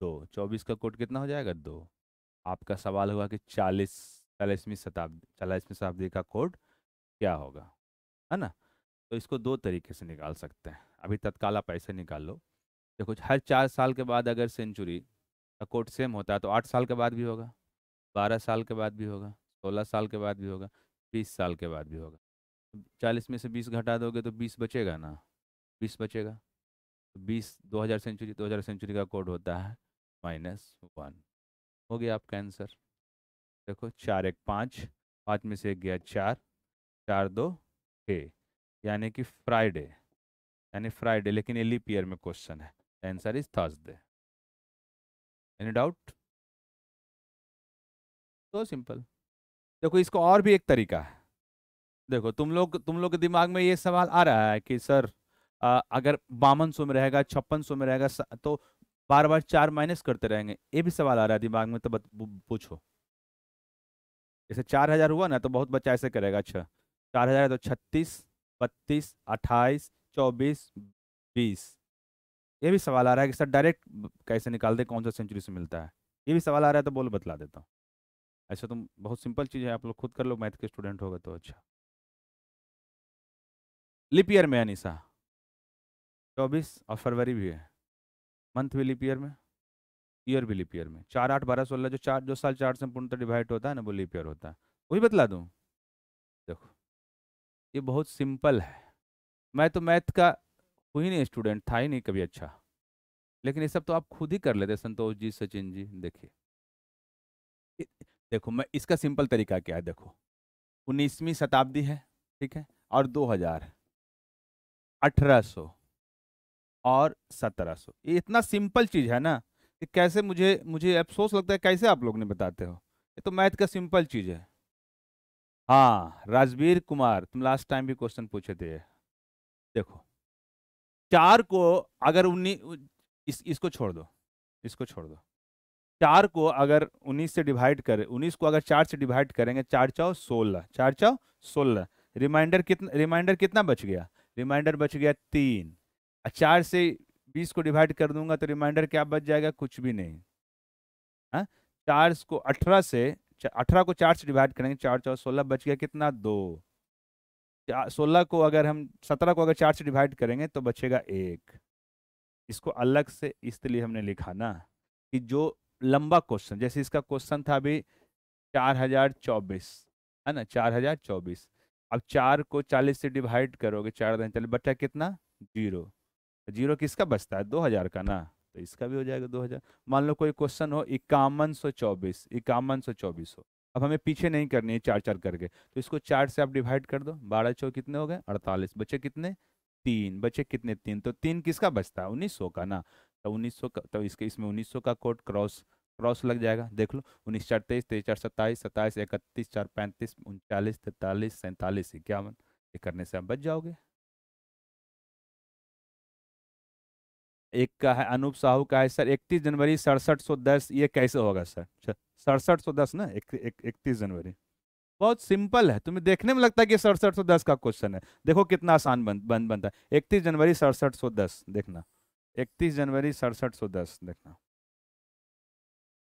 दो चौबीस का कोड कितना हो जाएगा दो आपका सवाल होगा कि चालीस चालीसवीं शताब्दी चालीसवीं शताब्दी का कोड क्या होगा है ना तो इसको दो तरीके से निकाल सकते हैं अभी तत्काल आप ऐसे निकाल लो देखो तो हर चार साल के बाद अगर सेंचुरी का कोड सेम होता है तो आठ साल के बाद भी होगा बारह साल के बाद भी होगा सोलह साल के बाद भी होगा बीस साल के बाद भी होगा चालीस में से बीस घटा दोगे तो बीस बचेगा ना बीस बचेगा तो बीस दो हज़ार सेंचुरी दो हज़ार सेंचुरी का कोड होता है माइनस वन हो गया आपका आंसर देखो चार एक पाँच पाँच में से एक गया चार चार दो छः यानी कि फ्राइडे यानी फ्राइडे लेकिन ये लीप ईयर में क्वेश्चन है answer is Thursday any doubt तो सिंपल देखो इसको और भी एक तरीका है देखो तुम लोग तुम लोग के दिमाग में ये सवाल आ रहा है कि सर अगर बावन सौ में रहेगा छप्पन सौ में रहेगा तो बार बार चार माइनस करते रहेंगे ये भी सवाल आ रहा है दिमाग में तो पूछो जैसे चार हज़ार हुआ ना तो बहुत बच्चा ऐसे करेगा अच्छा चार हज़ार तो छत्तीस बत्तीस अट्ठाईस चौबीस बीस ये भी सवाल आ रहा है कि सर डायरेक्ट कैसे निकाल दे कौन सा सेंचुरी से मिलता है ये भी सवाल आ रहा है तो बोल बतला देता हूँ ऐसा तो बहुत सिंपल चीज़ है आप लोग खुद कर लो मैथ के स्टूडेंट होगा तो अच्छा लिपियर में अनिशा चौबीस और फरवरी भी है मंथ भी लीप ईयर में ईयर भी लिपियर ईयर में चार आठ बारह सोलह जो चार जो साल चार से पूर्णतः डिवाइड होता है ना वो लीप ईयर होता है वही बतला दूँ देखो ये बहुत सिंपल है मैं तो मैथ का कोई नहीं स्टूडेंट था ही नहीं कभी अच्छा लेकिन ये सब तो आप खुद ही कर लेते संतोष जी सचिन जी देखिए देखो मैं इसका सिंपल तरीका क्या है देखो उन्नीसवीं शताब्दी है ठीक है और दो हजार अठारह सौ और सत्रह सौ ये इतना सिंपल चीज़ है ना कि कैसे मुझे मुझे अफसोस लगता है कैसे आप लोग ने बताते हो ये तो मैथ का सिंपल चीज़ है हाँ राजवीर कुमार तुम लास्ट टाइम भी क्वेश्चन पूछे थे देखो चार को अगर उन्नीस इस, इसको छोड़ दो इसको छोड़ दो चार को अगर उन्नीस से डिवाइड करें उन्नीस को अगर चार से डिवाइड करेंगे चार चौ सोलह चार चौ सोलह रिमाइंडर कितना रिमाइंडर कितना बच गया रिमाइंडर बच गया तीन चार से बीस को डिवाइड कर दूंगा तो रिमाइंडर क्या बच जाएगा कुछ भी नहीं हाँ चार को अठारह से अठारह को चार से डिवाइड करेंगे चार चार सोलह बच गया कितना दो सोलह को अगर हम सत्रह को अगर चार से डिवाइड करेंगे तो बचेगा एक इसको अलग से इसलिए हमने लिखा ना कि जो लंबा क्वेश्चन जैसे इसका क्वेश्चन था अभी चार हजार चौबीस है ना चार हजार चौबीस अब चार को चालीस से डिवाइड करोगे चार दिन चलिए बच्चा कितना जीरो जीरो किसका बचता है दो हजार का ना तो इसका भी हो जाएगा दो हजार मान लो कोई क्वेश्चन हो इक्यावन सौ चौबीस इक्यावन सौ चौबीस हो अब हमें पीछे नहीं करनी है चार चार करके तो इसको चार से आप डिवाइड कर दो बारह चौ कितने हो गए अड़तालीस बचे कितने तीन बचे कितने तीन तो तीन किसका बचता है उन्नीस सौ का ना तो उन्नीस सौ का तो इसके इसमें उन्नीस सौ का कोड क्रॉस क्रॉस लग जाएगा देख लो उन्नीस चार तेईस तेईस चार सत्ताईस सत्ताईस इकतीस चार पैंतीस उनचालीस तैंतालीस सैंतालीस इक्यावन ये करने से आप बच जाओगे एक का है अनूप साहू का है सर इकतीस जनवरी सड़सठ सौ दस ये कैसे होगा सर सड़सठ सौ दस ना इकतीस जनवरी बहुत सिंपल है तुम्हें देखने में लगता है कि सड़सठ सौ दस का क्वेश्चन है देखो कितना आसान बन बन बनता है इकतीस जनवरी सड़सठ सौ दस देखना इकतीस जनवरी सड़सठ सौ दस देखना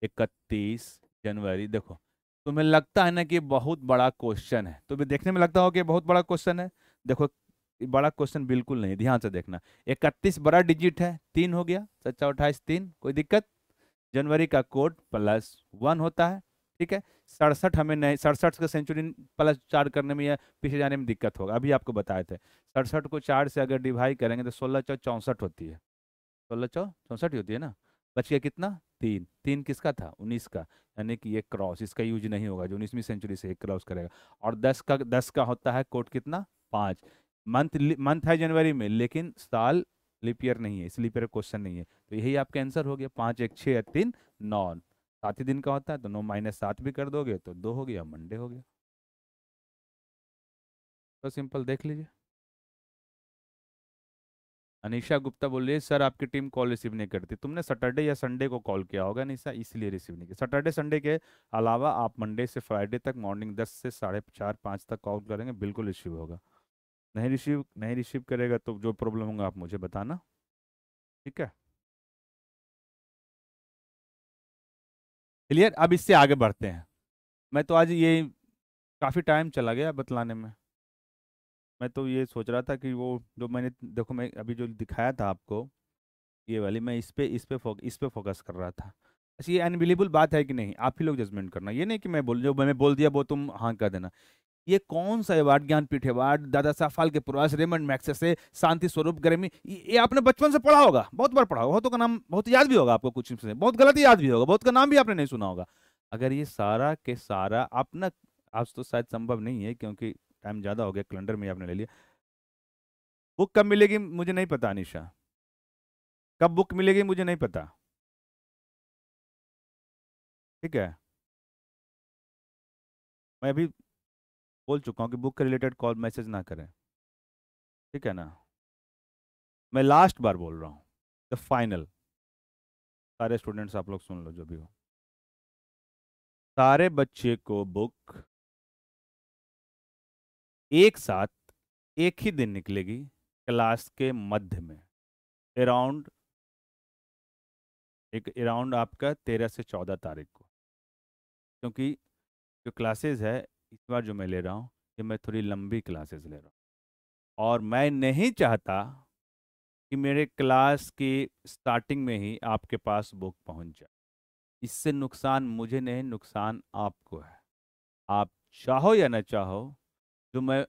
इकतीस जनवरी देखो तुम्हें लगता है ना कि बहुत बड़ा क्वेश्चन है तुम्हें देखने में लगता हो कि बहुत बड़ा क्वेश्चन है देखो बड़ा क्वेश्चन बिल्कुल नहीं ध्यान से देखना इकतीस बड़ा डिजिट है तीन हो गया सच्चा अट्ठाईस तीन कोई दिक्कत जनवरी का कोड प्लस वन होता है ठीक है सड़सठ हमें नहीं सड़सठ का सेंचुरी प्लस चार करने में या पीछे जाने में दिक्कत होगा अभी आपको बताए थे सड़सठ को चार से अगर डिवाइड करेंगे तो सोलह चौ चौंसठ होती है सोलह चौ चौंसठ होती है ना बच गया कितना तीन तीन किसका था उन्नीस का यानी कि ये क्रॉस इसका यूज नहीं होगा जो उन्नीसवीं सेंचुरी से एक क्रॉस करेगा और दस का दस का होता है कोट कितना पाँच मंथ मंथ है जनवरी में लेकिन साल लिप ईयर नहीं है इसलिए ईयर क्वेश्चन नहीं है तो यही आपका आंसर हो गया पाँच एक छः तीन नौ सात ही दिन का होता है तो नौ माइनस सात भी कर दोगे तो दो हो गया मंडे हो गया तो सिंपल देख लीजिए अनिशा गुप्ता बोल रही है सर आपकी टीम कॉल रिसीव नहीं करती तुमने सैटरडे या संडे को कॉल किया होगा अनिशा इसलिए रिसीव नहीं किया सैटरडे संडे के अलावा आप मंडे से फ्राइडे तक मॉर्निंग दस से साढ़े चार पाँच तक कॉल करेंगे बिल्कुल रिसीव होगा नहीं रिसीव नहीं रिसीव करेगा तो जो प्रॉब्लम होगा आप मुझे बताना ठीक है क्लियर अब इससे आगे बढ़ते हैं मैं तो आज ये काफ़ी टाइम चला गया बतलाने में मैं तो ये सोच रहा था कि वो जो मैंने देखो मैं अभी जो दिखाया था आपको ये वाली मैं इस पर इस पर फोक, इस पर फोकस कर रहा था अच्छा ये अनबिलीबल बात है कि नहीं आप ही लोग जजमेंट करना ये नहीं कि मैं बोल जो मैंने बोल दिया वो तुम हाँ कर देना ये कौन सा award Jnanpith award Dada Saheb Phalke पुरवास Raymond मैक्से से शांति स्वरूप गर्मी ये आपने बचपन से पढ़ा होगा बहुत बार पढ़ा होगा बहुतों का नाम बहुत याद भी होगा आपको कुछ से बहुत गलत याद भी होगा बहुत का नाम भी आपने नहीं सुना होगा अगर ये सारा के सारा अपना आज तो शायद संभव नहीं है क्योंकि टाइम ज़्यादा हो गया कैलेंडर में आपने ले लिया बुक कब मिलेगी मुझे नहीं पता निशा कब बुक मिलेगी मुझे नहीं पता ठीक है मैं अभी बोल चुका हूँ कि बुक के रिलेटेड कॉल मैसेज ना करें ठीक है ना मैं लास्ट बार बोल रहा हूँ द फाइनल सारे स्टूडेंट्स आप लोग सुन लो जो भी हो सारे बच्चे को बुक एक साथ एक ही दिन निकलेगी क्लास के मध्य में अराउंड एक अराउंड आपका तेरह से चौदह तारीख को क्योंकि जो क्लासेस है इस बार जो मैं ले रहा हूँ कि मैं थोड़ी लंबी क्लासेस ले रहा हूँ और मैं नहीं चाहता कि मेरे क्लास की स्टार्टिंग में ही आपके पास बुक पहुँच जाए इससे नुकसान मुझे नहीं नुकसान आपको है आप चाहो या ना चाहो जो मैं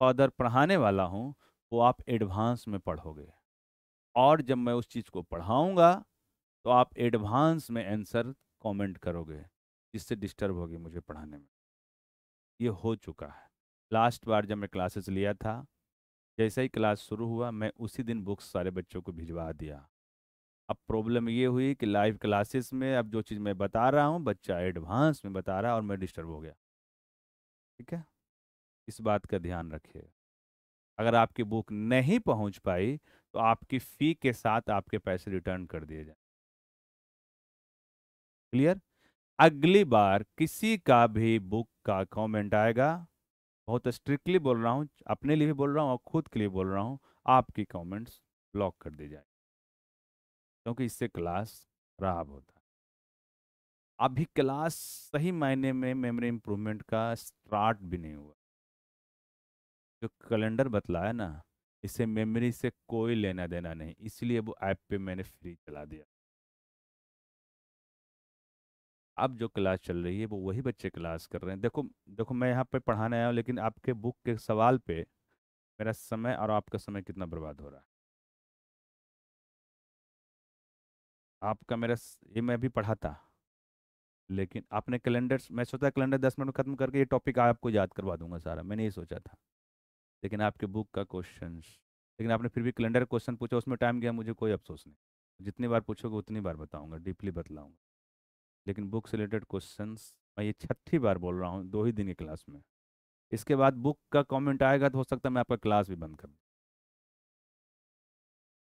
फादर पढ़ाने वाला हूँ वो आप एडवांस में पढ़ोगे और जब मैं उस चीज़ को पढ़ाऊँगा तो आप एडवांस में आंसर कमेंट करोगे जिससे डिस्टर्ब होगी मुझे पढ़ाने में ये हो चुका है लास्ट बार जब मैं क्लासेस लिया था जैसे ही क्लास शुरू हुआ मैं उसी दिन बुक्स सारे बच्चों को भिजवा दिया अब प्रॉब्लम ये हुई कि लाइव क्लासेस में अब जो चीज़ मैं बता रहा हूँ बच्चा एडवांस में बता रहा है और मैं डिस्टर्ब हो गया ठीक है इस बात का ध्यान रखिए अगर आपकी बुक नहीं पहुँच पाई तो आपकी फ़ी के साथ आपके पैसे रिटर्न कर दिए जाए क्लियर अगली बार किसी का भी बुक का कमेंट आएगा बहुत स्ट्रिक्टली बोल रहा हूँ अपने लिए भी बोल रहा हूँ और खुद के लिए बोल रहा हूँ आपकी कमेंट्स ब्लॉक कर दी जाए क्योंकि इससे क्लास खराब होता है अभी क्लास सही मायने में मेमोरी इम्प्रूवमेंट का स्टार्ट भी नहीं हुआ जो कैलेंडर बतलाया ना इसे मेमोरी से कोई लेना देना नहीं इसलिए वो ऐप पे मैंने फ्री चला दिया अब जो क्लास चल रही है वो वही बच्चे क्लास कर रहे हैं देखो देखो मैं यहाँ पे पढ़ाने आया हूँ लेकिन आपके बुक के सवाल पे मेरा समय और आपका समय कितना बर्बाद हो रहा है आपका मेरा ये मैं भी पढ़ाता लेकिन आपने कैलेंडर मैं सोचा कैलेंडर दस मिनट खत्म करके ये टॉपिक आपको याद करवा दूंगा सारा मैंने ये सोचा था लेकिन आपके बुक का क्वेश्चन लेकिन आपने फिर भी कैलेंडर क्वेश्चन पूछा उसमें टाइम गया मुझे कोई अफसोस नहीं जितनी बार पूछोगे उतनी बार बताऊंगा डीपली बतलाऊंगा लेकिन बुक से रिलेटेड क्वेश्चन मैं ये छठी बार बोल रहा हूँ दो ही दिन की क्लास में इसके बाद बुक का कमेंट आएगा तो हो सकता है मैं आपका क्लास भी बंद कर दूँ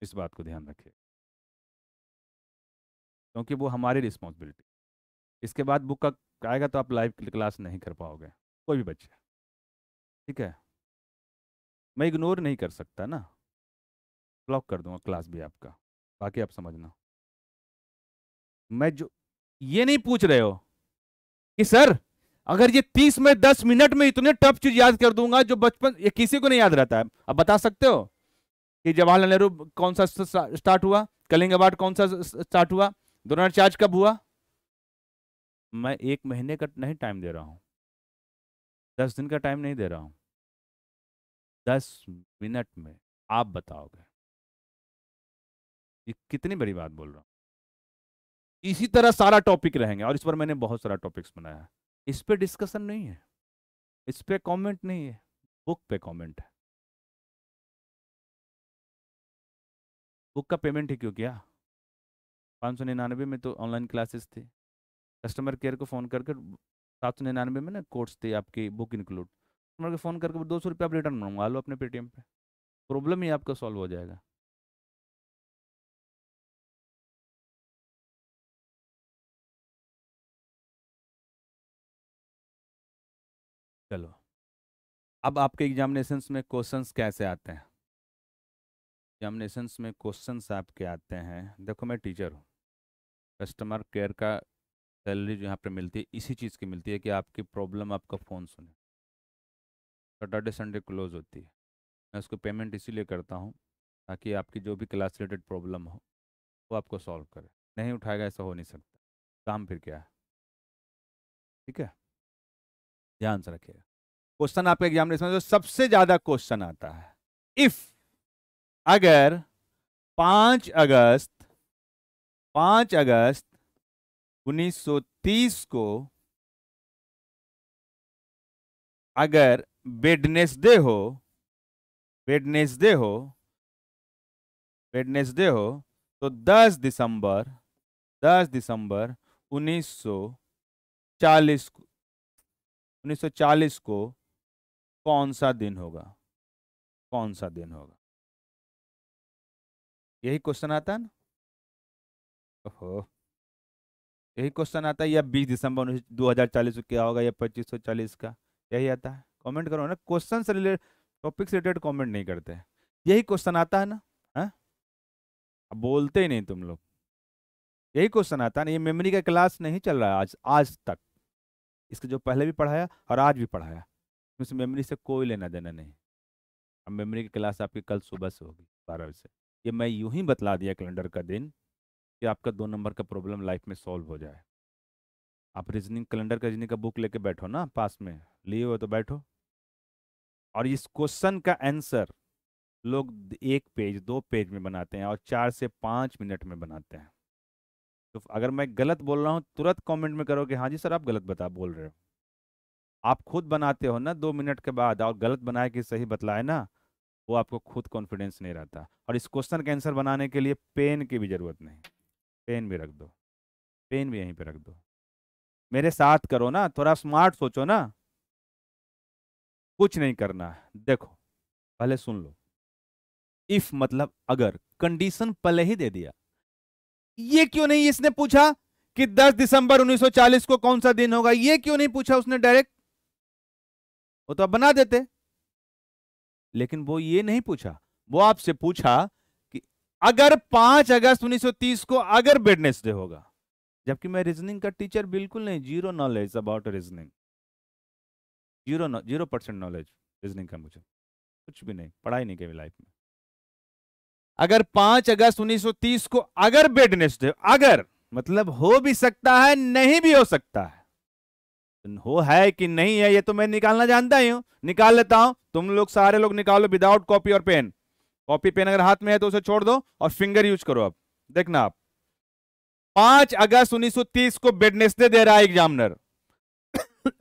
इस बात को ध्यान रखिए क्योंकि वो हमारी रिस्पॉन्सिबिलिटी इसके बाद बुक का आएगा तो आप लाइव क्लास नहीं कर पाओगे कोई भी बच्चा ठीक है मैं इग्नोर नहीं कर सकता ना ब्लॉक कर दूंगा क्लास भी आपका बाकी आप समझना मैं जो ये नहीं पूछ रहे हो कि सर अगर ये तीस में दस मिनट में इतने टफ चीज याद कर दूंगा जो बचपन ये किसी को नहीं याद रहता है अब बता सकते हो कि जवाहरलाल नेहरू कौन सा स्टार्ट हुआ कलिंग अवार्ड कौन सा स्टार्ट हुआ दोनों चार्ज कब हुआ मैं एक महीने का नहीं टाइम दे रहा हूं दस दिन का टाइम नहीं दे रहा हूं दस मिनट में आप बताओगे ये कितनी बड़ी बात बोल रहा हूं इसी तरह सारा टॉपिक रहेंगे और इस पर मैंने बहुत सारा टॉपिक्स बनाया है इस पर डिस्कशन नहीं है इस पर कॉमेंट नहीं है बुक पे कॉमेंट है बुक का पेमेंट ही क्यों किया पाँच सौ निन्यानवे में तो ऑनलाइन क्लासेस थी कस्टमर केयर को फ़ोन करके सात सौ निन्यानवे में ना कोर्स थे आपकी बुक इंक्लूड कस्टमर को फ़ोन करके दो सौ रुपये आप रिटर्न मंगवा लो अपने पेटीएम पे प्रॉब्लम ही आपका सॉल्व हो जाएगा चलो अब आपके एग्जामिनेशन में क्वेश्चंस कैसे आते हैं एग्जामिनेशन में क्वेश्चंस आपके आते हैं देखो मैं टीचर हूँ कस्टमर केयर का सैलरी जो यहाँ पर मिलती है इसी चीज़ की मिलती है कि आपकी प्रॉब्लम आपका फ़ोन सुने सैटरडे संडे क्लोज होती है मैं उसको पेमेंट इसीलिए करता हूँ ताकि आपकी जो भी क्लास रिलेटेड प्रॉब्लम हो वो आपको सॉल्व करे नहीं उठाएगा ऐसा हो नहीं सकता काम फिर क्या है ठीक है ध्यान से रखिएगा क्वेश्चन आपके एग्जाम में जो सबसे ज्यादा क्वेश्चन आता है इफ अगर पांच अगस्त पांच अगस्त 1930 को अगर डे हो डे हो डे हो तो 10 दिसंबर 10 दिसंबर 1940 को 1940 को कौन सा दिन होगा कौन सा दिन होगा यही क्वेश्चन आता ना ओहो यही क्वेश्चन आता है या 20 दिसंबर दो को क्या होगा या 2540 का यही आता है कमेंट करो ना क्वेश्चन से रिलेटेड टॉपिक से रिलेटेड कमेंट नहीं करते यही क्वेश्चन आता है ना है हाँ? अब बोलते ही नहीं तुम लोग यही क्वेश्चन आता है ना ये मेमोरी का क्लास नहीं चल रहा है आज आज तक इसके जो पहले भी पढ़ाया और आज भी पढ़ाया उस मेमोरी से कोई लेना देना नहीं अब मेमोरी की क्लास आपकी कल सुबह से होगी बारह बजे ये मैं यूं ही बतला दिया कैलेंडर का दिन कि आपका दो नंबर का प्रॉब्लम लाइफ में सॉल्व हो जाए आप रीजनिंग कैलेंडर का रीजनिंग का बुक लेके बैठो ना पास में लिए हुए तो बैठो और इस क्वेश्चन का आंसर लोग एक पेज दो पेज में बनाते हैं और चार से पाँच मिनट में बनाते हैं तो अगर मैं गलत बोल रहा हूँ तुरंत कमेंट में करो कि हाँ जी सर आप गलत बता बोल रहे हो आप खुद बनाते हो ना दो मिनट के बाद और गलत बनाए कि सही बतलाए ना वो आपको खुद कॉन्फिडेंस नहीं रहता और इस क्वेश्चन का आंसर बनाने के लिए पेन की भी ज़रूरत नहीं पेन भी रख दो पेन भी यहीं पर रख दो मेरे साथ करो ना थोड़ा स्मार्ट सोचो ना कुछ नहीं करना है देखो पहले सुन लो इफ मतलब अगर कंडीशन पहले ही दे दिया ये क्यों नहीं इसने पूछा कि 10 दिसंबर 1940 को कौन सा दिन होगा ये क्यों नहीं पूछा उसने डायरेक्ट वो तो आप बना देते लेकिन वो ये नहीं पूछा वो आपसे पूछा कि अगर 5 अगस्त 1930 को अगर बेडनेस डे होगा जबकि मैं रीजनिंग का टीचर बिल्कुल नहीं zero knowledge about reasoning zero zero percent knowledge reasoning का मुझे कुछ भी नहीं पढ़ाई नहीं कभी लाइफ में अगर पांच अगस्त 1930 को अगर बेडनेस डे अगर मतलब हो भी सकता है नहीं भी हो सकता है तो हो है कि नहीं है ये तो मैं निकालना जानता ही हूं निकाल लेता हूं तुम लोग सारे लोग निकालो विदाउट कॉपी और पेन कॉपी पेन अगर हाथ में है तो उसे छोड़ दो और फिंगर यूज करो अब देखना आप पांच अगस्त 1930 को बेडनेस डे दे रहा है एग्जामिनर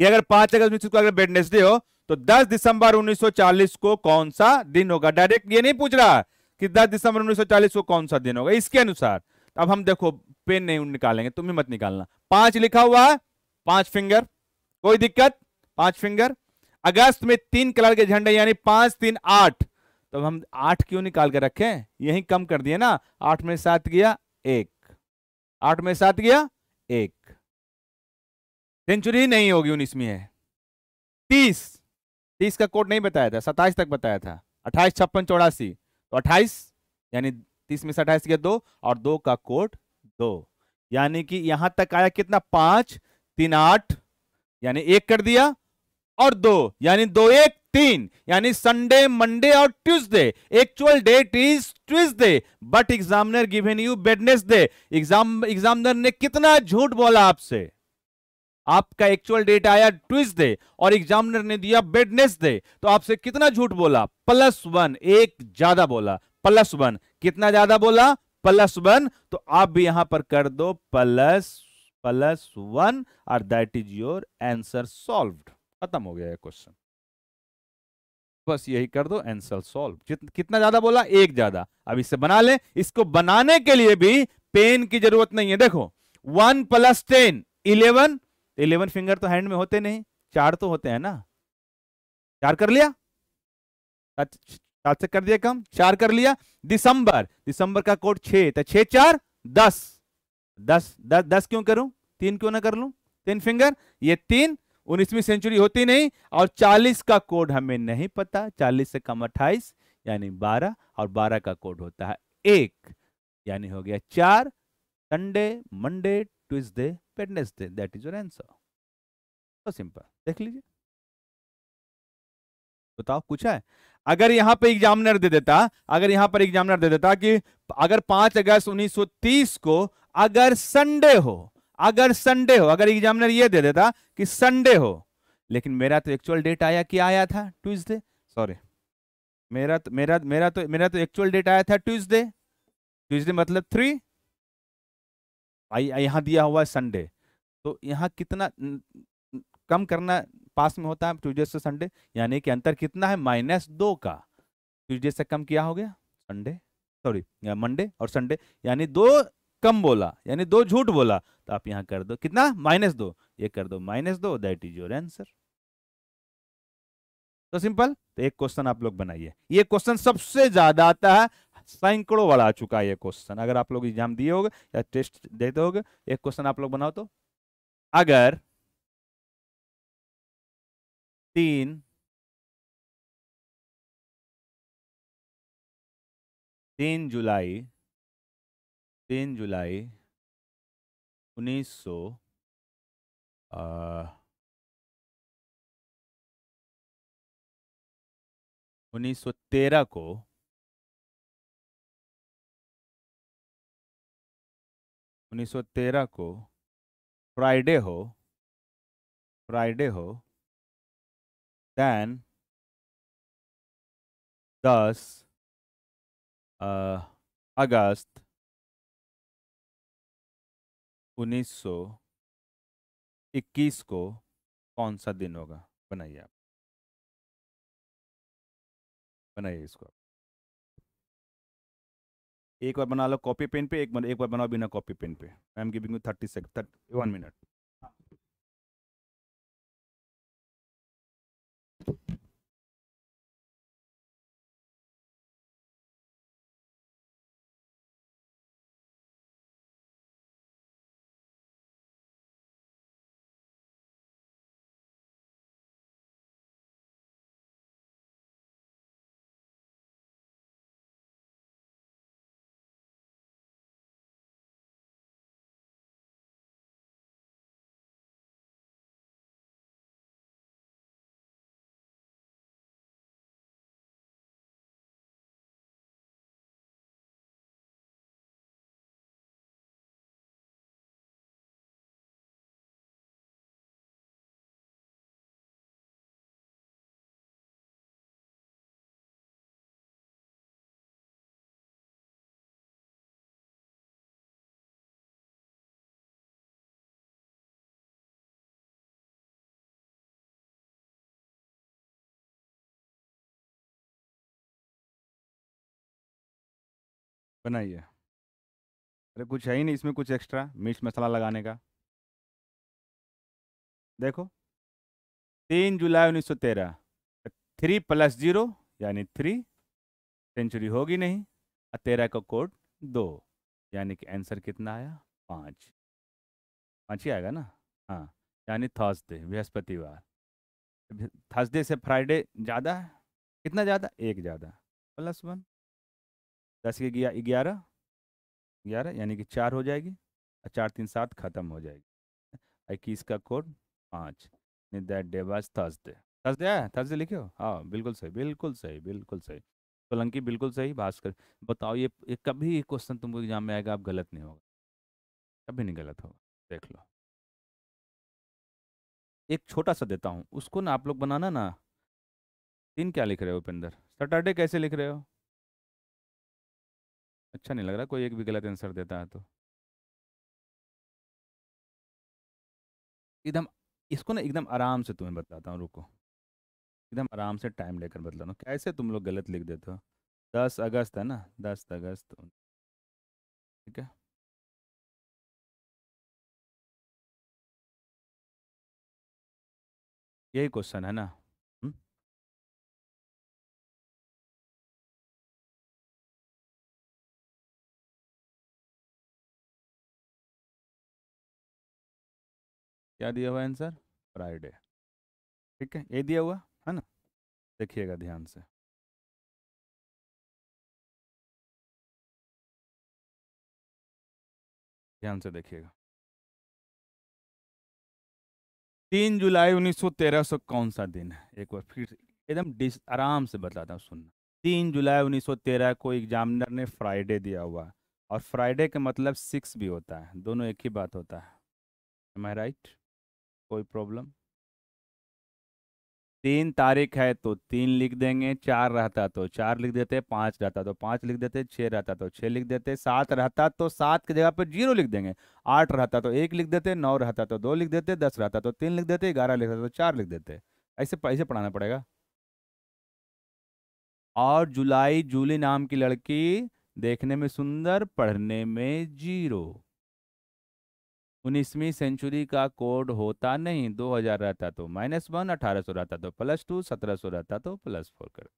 ये अगर पांच अगस्त उन्नीस को अगर बेडनेस डे हो तो 10 दिसंबर 1940 को कौन सा दिन होगा डायरेक्ट ये नहीं पूछ रहा कि 10 दिसंबर 1940 को कौन सा दिन होगा इसके अनुसार अब हम देखो पेन नहीं निकालेंगे तुम्हें मत निकालना पांच लिखा हुआ है पांच फिंगर कोई दिक्कत पांच फिंगर अगस्त में तीन कलर के झंडे यानी पांच तीन आठ तो हम आठ क्यों निकाल के रखे यही कम कर दिए ना आठ में सात गया एक आठ में सात गया एक सेंचुरी नहीं होगी उन्नीसवी है तीस तीस का कोड नहीं बताया था सत्ताईस तक बताया था अट्ठाईस छप्पन चौरासी तो अट्ठाईस यानी तीस में से अट्ठाईस गया दो और दो का कोड दो यानी कि यहां तक आया कितना पांच तीन आठ यानी एक कर दिया और दो यानी दो एक तीन यानी संडे मंडे और Tuesday actual date is Tuesday but examiner given you Wednesday exam examiner ने कितना झूठ बोला आपसे आपका एक्चुअल डेट आया ट्यूजडे और एग्जामिनर ने दिया बेडनेस डे तो आपसे कितना झूठ बोला प्लस वन एक ज्यादा बोला प्लस वन कितना ज्यादा बोला प्लस वन तो आप भी यहां पर कर दो प्लस प्लस वन और that is your answer solved खत्म हो गया है क्वेश्चन बस यही कर दो आंसर सॉल्व कितना ज्यादा बोला एक ज्यादा अब इसे बना ले इसको बनाने के लिए भी पेन की जरूरत नहीं है देखो वन प्लस टेन इलेवन तो इलेवन फिंगर तो हैंड में होते नहीं चार तो होते हैं ना चार कर लिया चार से कर दिया कम चार कर लिया दिसंबर दिसंबर का कोड छे तो छे चार दस दस दस दस क्यों करूं तीन क्यों ना कर लू तीन फिंगर ये तीन उन्नीसवीं सेंचुरी होती नहीं और चालीस का कोड हमें नहीं पता चालीस से कम अट्ठाईस यानी बारह और बारह का कोड होता है एक यानी हो गया चार Sunday Monday Tuesday Wednesday that is your answer तो सिंपल देख लीजिए बताओ कुछ है अगर यहां पे एग्जामिनर दे देता अगर यहां पर एग्जामिनर दे देता कि अगर पांच अगस्त 1930 को अगर संडे हो अगर संडे हो अगर एग्जामिनर ये दे देता कि संडे हो लेकिन मेरा तो एक्चुअल डेट आया कि आया था ट्यूजडे सॉरी मेरा तो मेरा मेरा तो मेरा तो एक्चुअल डेट आया था ट्यूजडे ट्यूजडे मतलब थ्री यहाँ दिया हुआ है संडे तो यहाँ कितना कम करना पास में होता है ट्यूजडे से संडे यानी कि अंतर कितना है माइनस दो का ट्यूजडे से कम किया हो गया संडे सॉरी मंडे और संडे यानी दो कम बोला यानी दो झूठ बोला तो आप यहाँ कर दो कितना माइनस दो ये कर दो माइनस दो दैट इज योर आंसर तो सिंपल तो एक क्वेश्चन आप लोग बनाइए ये क्वेश्चन सबसे ज्यादा आता है सैकड़ों वाला आ चुका है ये क्वेश्चन अगर आप लोग एग्जाम दिए होगे या टेस्ट दे दोगे एक क्वेश्चन आप लोग बनाओ तो अगर तीन तीन जुलाई तीन जुलाई उन्नीस सौ उन्नीस सौ तेरह को 1913 को फ्राइडे हो फ्राइडे हो देन दस अगस्त उन्नीस सौ इक्कीस को कौन सा दिन होगा बनाइए आप बनाइए इसको आप एक बार बना लो कॉपी पेन पे एक बार एक बार बनाओ बिना कॉपी पेन पे I am giving you thirty second one minute बनाइए अरे कुछ है ही नहीं इसमें कुछ एक्स्ट्रा मिर्च मसाला लगाने का देखो तीन जुलाई उन्नीस सौ तेरह थ्री प्लस जीरो यानी थ्री सेंचुरी होगी नहीं और तेरह का कोड दो यानी कि आंसर कितना आया पाँच पाँच ही आएगा ना हाँ यानी थर्सडे बृहस्पतिवार थर्सडे से फ्राइडे ज़्यादा है कितना ज़्यादा एक ज़्यादा प्लस वन दस के ग्यारह ग्यारह यानी कि चार हो जाएगी और चार तीन सात खत्म हो जाएगी इक्कीस का कोड पाँच that day was Thursday Thursday है थर्सडे लिखे हो हाँ बिल्कुल सही बिल्कुल सही बिल्कुल सही सोलंकी बिल्कुल सही भास्कर बताओ ये, ये कभी क्वेश्चन तुमको एग्जाम में आएगा आप गलत नहीं होगा कभी नहीं गलत होगा देख लो एक छोटा सा देता हूँ उसको ना आप लोग बनाना ना तीन क्या लिख रहे हो उपेंद्र सैटरडे कैसे लिख रहे हो अच्छा नहीं लग रहा कोई एक भी गलत आंसर देता है तो एकदम इसको ना एकदम आराम से तुम्हें बताता हूँ रुको एकदम आराम से टाइम लेकर बतला हूँ कैसे तुम लोग गलत लिख देते हो दस अगस्त है ना दस अगस्त ठीक है यही क्वेश्चन है ना क्या दिया हुआ आंसर फ्राइडे ठीक है ये दिया हुआ है ना देखिएगा ध्यान से ध्यान से देखिएगा तीन जुलाई उन्नीस सौ तेरह सौ कौन सा दिन है एक बार फिर एकदम डिस आराम से बताता हूँ सुनना तीन जुलाई उन्नीस सौ तेरह को एग्जामिनर ने फ्राइडे दिया हुआ और फ्राइडे का मतलब सिक्स भी होता है दोनों एक ही बात होता है एम आई राइट कोई प्रॉब्लम तीन तारीख है तो तीन लिख देंगे चार रहता तो चार लिख देते पांच रहता तो पांच लिख देते छह रहता तो छह लिख देते सात रहता तो सात की जगह पर जीरो लिख देंगे आठ रहता तो एक लिख देते नौ रहता तो दो लिख देते दस रहता तो तीन लिख देते ग्यारह लिख देते तो चार लिख देते ऐसे ऐसे पढ़ाना पड़ेगा और जुलाई जूली नाम की लड़की देखने में सुंदर पढ़ने में जीरो उन्नीसवीं सेंचुरी का कोड होता नहीं 2000 रहता तो माइनस वन अठारह सौ रहता तो प्लस टू सत्रह सौ रहता तो प्लस फोर करता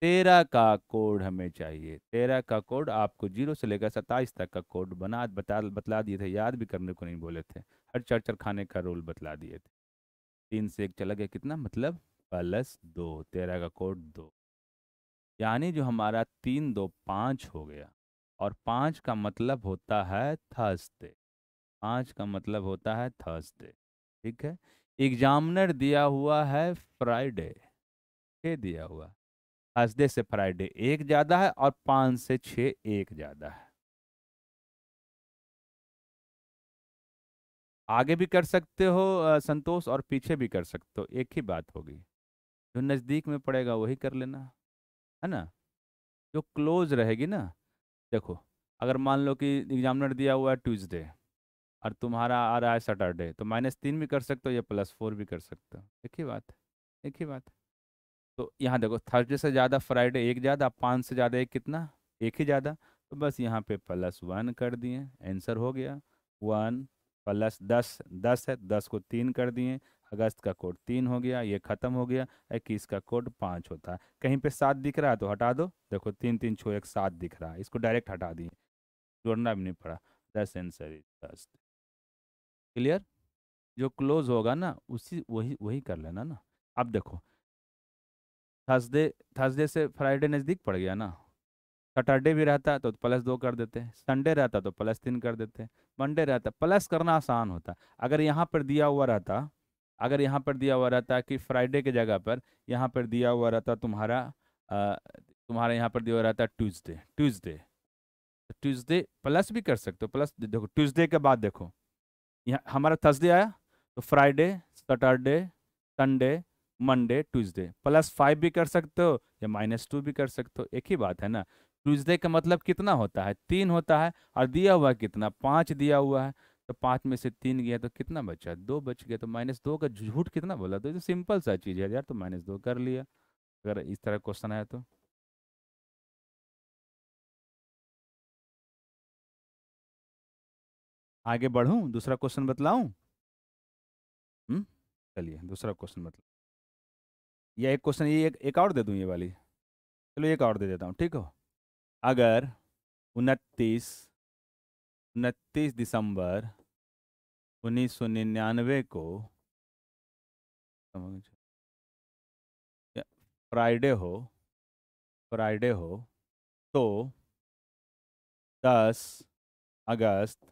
तेरह का कोड हमें चाहिए तेरह का कोड आपको जीरो से लेकर सत्ताईस तक का कोड बना बता बतला दिए थे याद भी करने को नहीं बोले थे हर चर चर खाने का रोल बतला दिए थे तीन से एक चला गया कितना मतलब प्लस दो तेरह का कोड दो यानी जो हमारा तीन दो पाँच हो गया और पाँच का मतलब होता है थर्सडे पाँच का मतलब होता है थर्सडे ठीक है एग्जामिनर दिया हुआ है फ्राइडे छः दिया हुआ थर्सडे से फ्राइडे एक ज़्यादा है और पाँच से छः एक ज़्यादा है आगे भी कर सकते हो संतोष और पीछे भी कर सकते हो एक ही बात होगी जो नज़दीक में पड़ेगा वही कर लेना है ना जो क्लोज रहेगी ना देखो अगर मान लो कि एग्जामिनर दिया हुआ है ट्यूसडे और तुम्हारा आ रहा है सैटरडे तो माइनस तीन भी कर सकते हो या प्लस फोर भी कर सकते हो एक ही बात एक ही बात तो यहाँ देखो थर्सडे से ज़्यादा फ्राइडे एक ज़्यादा पाँच से ज़्यादा एक कितना एक ही ज़्यादा तो बस यहाँ पे प्लस वन कर दिए आंसर हो गया वन प्लस दस दस है दस को तीन कर दिए अगस्त का कोड तीन हो गया ये ख़त्म हो गया इक्कीस का कोड पाँच होता है कहीं पे सात दिख रहा है तो हटा दो देखो तीन तीन छो एक सात दिख रहा है इसको डायरेक्ट हटा दिए जोड़ना भी नहीं पड़ा दस आंसर इज दस क्लियर जो क्लोज होगा ना उसी वही वही कर लेना ना अब देखो थर्सडे थर्सडे से फ्राइडे नज़दीक पड़ गया ना सैटरडे भी रहता तो प्लस दो कर देते संडे रहता तो प्लस तीन कर देते मंडे रहता प्लस करना आसान होता अगर यहाँ पर दिया हुआ रहता अगर यहाँ पर दिया हुआ रहता कि फ्राइडे के जगह पर यहाँ पर दिया हुआ रहता तुम्हारा तुम्हारा यहाँ पर दिया हुआ रहता ट्यूजडे ट्यूजडे ट्यूजडे प्लस भी कर सकते हो प्लस देखो ट्यूजडे के बाद देखो यहाँ हमारा थर्सडे आया तो Friday Saturday Sunday Monday Tuesday plus five भी कर सकते हो या माइनस टू भी कर सकते हो एक ही बात है ना ट्यूसडे का मतलब कितना होता है तीन होता है और दिया हुआ कितना पाँच दिया हुआ है तो पाँच में से तीन गया तो कितना बचा दो बच गया तो माइनस दो का झूठ कितना बोला तो ये तो सिंपल सा चीज़ है यार तो माइनस दो कर लिया अगर इस तरह क्वेश्चन आया तो आगे बढ़ूं दूसरा क्वेश्चन बतलाऊं चलिए दूसरा क्वेश्चन बतला या एक क्वेश्चन ये एक, एक और दे दूं ये वाली चलो एक और दे देता हूँ ठीक हो अगर उनतीस उनतीस दिसंबर उन्नीस सौ निन्यानवे को फ्राइडे हो फ्राइडे हो तो दस अगस्त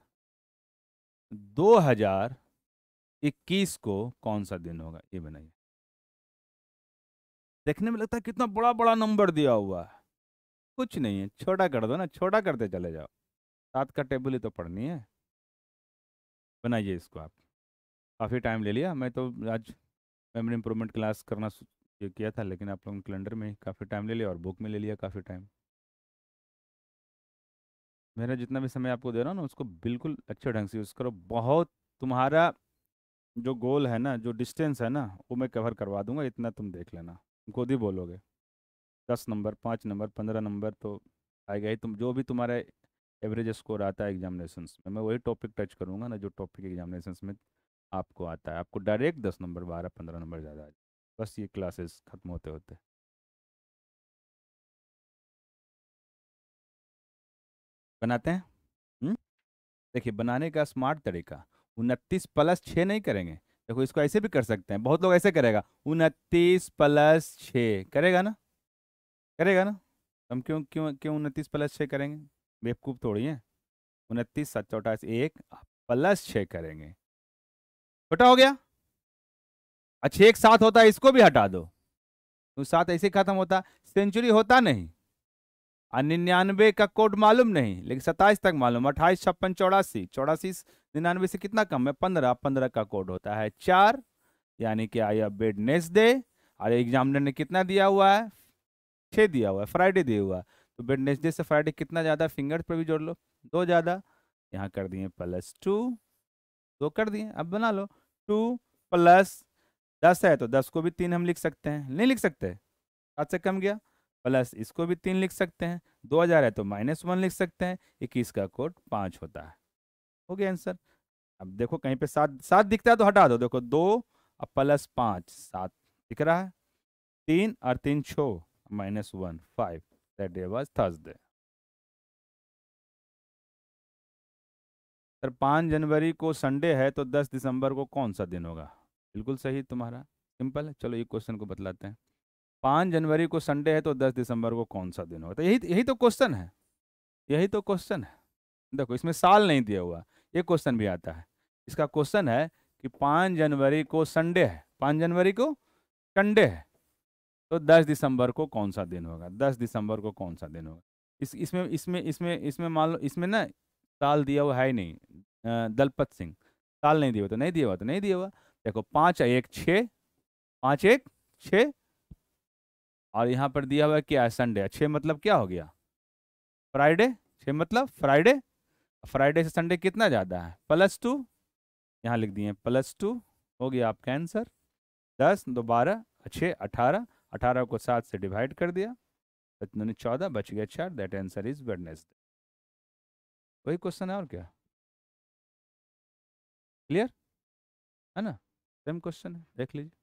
2021 को कौन सा दिन होगा ये बनाइए देखने में लगता है कितना बड़ा बड़ा नंबर दिया हुआ है कुछ नहीं है छोटा कर दो ना छोटा करते चले जाओ सात का टेबल ही तो पढ़नी है बनाइए इसको आप काफ़ी टाइम ले लिया मैं तो आज मेमोरी इम्प्रूवमेंट क्लास करना किया था लेकिन आप लोगों ने कैलेंडर में काफ़ी टाइम ले लिया और बुक में ले लिया काफ़ी टाइम मेरा जितना भी समय आपको दे रहा हूँ ना उसको बिल्कुल अच्छे ढंग से यूज़ करो बहुत तुम्हारा जो गोल है ना जो डिस्टेंस है ना वो मैं कवर करवा दूंगा इतना तुम देख लेना खुद ही बोलोगे दस नंबर पाँच नंबर पंद्रह नंबर तो आएगा ही तुम जो भी तुम्हारा एवरेज स्कोर आता है एग्जामिनेशन में मैं वही टॉपिक टच करूँगा ना जो टॉपिक एग्जामिनेशन में आपको आता है आपको डायरेक्ट दस नंबर बारह पंद्रह नंबर ज़्यादा आ बस ये क्लासेस ख़त्म होते होते बनाते हैं देखिए बनाने का स्मार्ट तरीका उनतीस प्लस छः नहीं करेंगे देखो इसको ऐसे भी कर सकते हैं बहुत लोग ऐसे करेगा उनतीस प्लस छः करेगा ना करेगा ना तो हम क्यों क्यों क्यों उनतीस प्लस छः करेंगे बेवकूफ़ थोड़ी है उनतीस सात चौटास एक प्लस छः करेंगे छोटा हो गया अच्छा एक साथ होता है इसको भी हटा दो तो साथ ऐसे खत्म होता सेंचुरी होता नहीं निन्यानवे का कोड मालूम नहीं लेकिन सत्ताईस तक मालूम अट्ठाईस छप्पन चौरासी चौरासी निन्यानवे से कितना कम है पंद्रह पंद्रह का कोड होता है चार यानी कि आई बेड नेक्स्ट डे और एग्जामिनर ने कितना दिया हुआ है छः दिया हुआ है फ्राइडे दिया हुआ है तो बेड नेक्स्ट डे से फ्राइडे कितना ज़्यादा फिंगर्स पर भी जोड़ लो दो ज़्यादा यहाँ कर दिए प्लस टू दो कर दिए अब बना लो टू प्लस दस है तो दस को भी तीन हम लिख सकते हैं नहीं लिख सकते सात से कम गया प्लस इसको भी तीन लिख सकते हैं दो हज़ार है तो माइनस वन लिख सकते हैं इक्कीस का कोड पाँच होता है हो गया आंसर अब देखो कहीं पे सात सात दिखता है तो हटा दो देखो दो और प्लस पाँच सात दिख रहा है तीन और तीन छो minus one five that day was Thursday sir पाँच जनवरी को संडे है तो दस दिसंबर को कौन सा दिन होगा बिल्कुल सही तुम्हारा सिंपल है चलो ये क्वेश्चन को बतलाते हैं पाँच जनवरी को संडे है तो दस दिसंबर को कौन सा दिन होगा तो यही यही तो क्वेश्चन है यही तो क्वेश्चन है देखो इसमें साल नहीं दिया हुआ ये क्वेश्चन भी आता है इसका क्वेश्चन है कि पाँच जनवरी को संडे है पाँच जनवरी को संडे है तो दस दिसंबर को कौन सा दिन होगा दस दिसंबर को कौन सा दिन होगा इस इसमें इसमें इसमें इसमें मान लो इसमें ना साल दिया हुआ है ही नहीं दलपत सिंह साल नहीं दिया हुआ तो नहीं दिया हुआ तो नहीं दिया हुआ देखो पाँच एक छः पाँच एक छः और यहाँ पर दिया हुआ है क्या है संडे छः मतलब क्या हो गया फ्राइडे छः मतलब फ्राइडे फ्राइडे से संडे कितना ज़्यादा है प्लस टू यहाँ लिख दिए प्लस टू हो गया आपका आंसर दस दो बारह छः अठारह अठारह को सात से डिवाइड कर दिया इतने चौदह बच गया चार दैट आंसर इज वेडनेसडे वही क्वेश्चन है और क्या क्लियर है ना सेम क्वेश्चन है देख लीजिए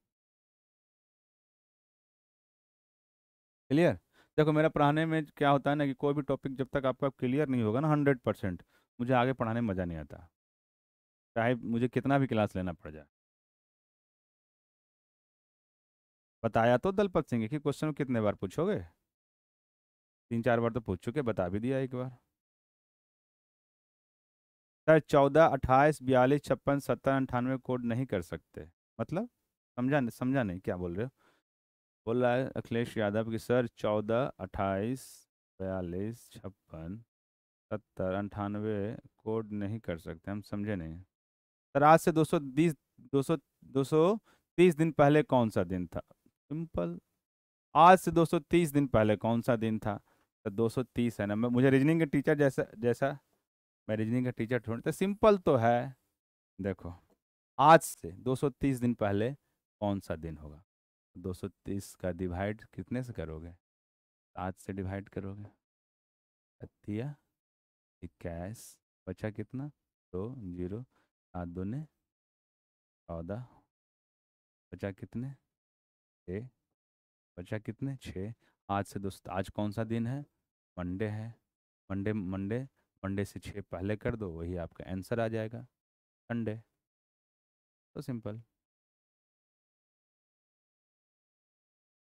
क्लियर देखो मेरा पढ़ाने में क्या होता है ना कि कोई भी टॉपिक जब तक आपका क्लियर नहीं होगा ना हंड्रेड परसेंट मुझे आगे पढ़ाने में मज़ा नहीं आता चाहे मुझे कितना भी क्लास लेना पड़ जाए बताया तो दलपत सिंह कि क्वेश्चन कितने बार पूछोगे तीन चार बार तो पूछ चुके बता भी दिया एक बार सर चौदह अट्ठाईस बयालीस छप्पन सत्तर अंठानवे कोड नहीं कर सकते मतलब समझा नहीं समझा नहीं क्या बोल रहे हो बोल रहा है अखिलेश यादव कि सर चौदह अट्ठाईस बयालीस छप्पन सत्तर अंठानवे कोड नहीं कर सकते हम समझे नहीं सर आज से दो सौ तीस दो सौ दो सौ तीस दिन पहले कौन सा दिन था सिंपल आज से दो सौ तीस दिन पहले कौन सा दिन था तो दो सौ तीस है ना मैं मुझे रीजनिंग का टीचर जैसा जैसा मैं रीजनिंग का टीचर ढूंढता तो सिंपल तो है देखो आज से दो सौ तीस दिन पहले कौन सा दिन होगा 230 का डिवाइड कितने से करोगे सात से डिवाइड करोगे अतिया इक्कीस बचा कितना दो जीरो सात दो ने चौदह बचा कितने छः बचा कितने छः आज से दोस्त आज कौन सा दिन है मंडे है मंडे मंडे मंडे से छः पहले कर दो वही आपका आंसर आ जाएगा संडे तो सिंपल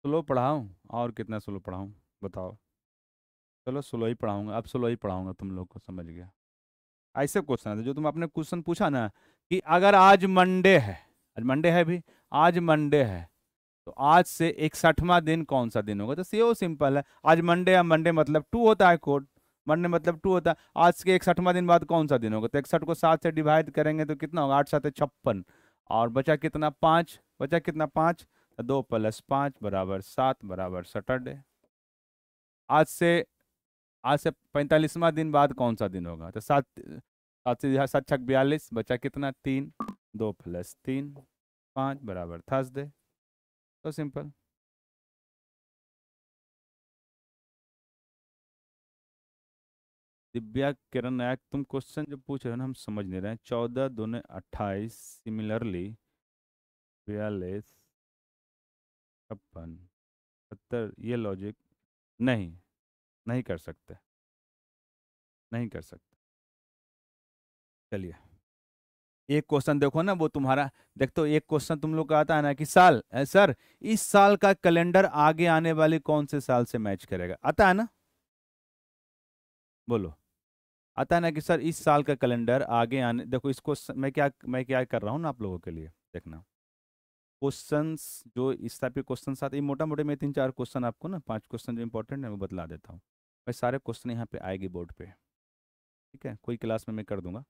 स्लो पढ़ाऊँ और कितना स्लो पढ़ाऊँ बताओ चलो स्लो ही पढ़ाऊँगा अब स्लो ही पढ़ाऊँगा तुम लोग को समझ गया ऐसे क्वेश्चन है जो तुम आपने क्वेश्चन पूछा ना कि अगर आज मंडे है आज मंडे है भी आज मंडे है तो आज से इकसठवा दिन कौन सा दिन होगा तो सी सिंपल है आज मंडे या मंडे मतलब टू होता है कोर्ट मंडे मतलब टू होता है आज के इकसठवा दिन बाद कौन सा दिन होगा तो इकसठ को सात से डिवाइड करेंगे तो कितना होगा आठ सात छप्पन और बचा कितना पाँच बचा कितना पाँच तो दो प्लस पाँच बराबर सात बराबर सटरडे आज से आज से पैंतालीसवा दिन बाद कौन सा दिन होगा तो सात सात से सात छक बयालीस बचा कितना तीन दो प्लस तीन पाँच बराबर थर्सडे तो सिंपल दिव्या किरण नायक तुम क्वेश्चन जो पूछ रहे हो ना हम समझ नहीं रहे हैं चौदह दोनों अट्ठाईस सिमिलरली बयालीस छप्पन सत्तर ये लॉजिक नहीं नहीं कर सकते नहीं कर सकते चलिए एक क्वेश्चन देखो ना वो तुम्हारा देख तो एक क्वेश्चन तुम लोग का आता है ना कि साल सर इस साल का कैलेंडर आगे आने वाले कौन से साल से मैच करेगा आता है ना बोलो आता है ना कि सर इस साल का कैलेंडर आगे आने देखो इस क्वेश्चन मैं क्या मैं क्या कर रहा हूँ ना आप लोगों के लिए देखना क्वेश्चन जो इस टाइप के क्वेश्चन आते हैं मोटा मोटे मैं तीन चार क्वेश्चन आपको ना पांच क्वेश्चन जो इंपॉर्टेंट है मैं बतला देता हूँ भाई सारे क्वेश्चन यहाँ पे आएगी बोर्ड पे ठीक है कोई क्लास में मैं कर दूंगा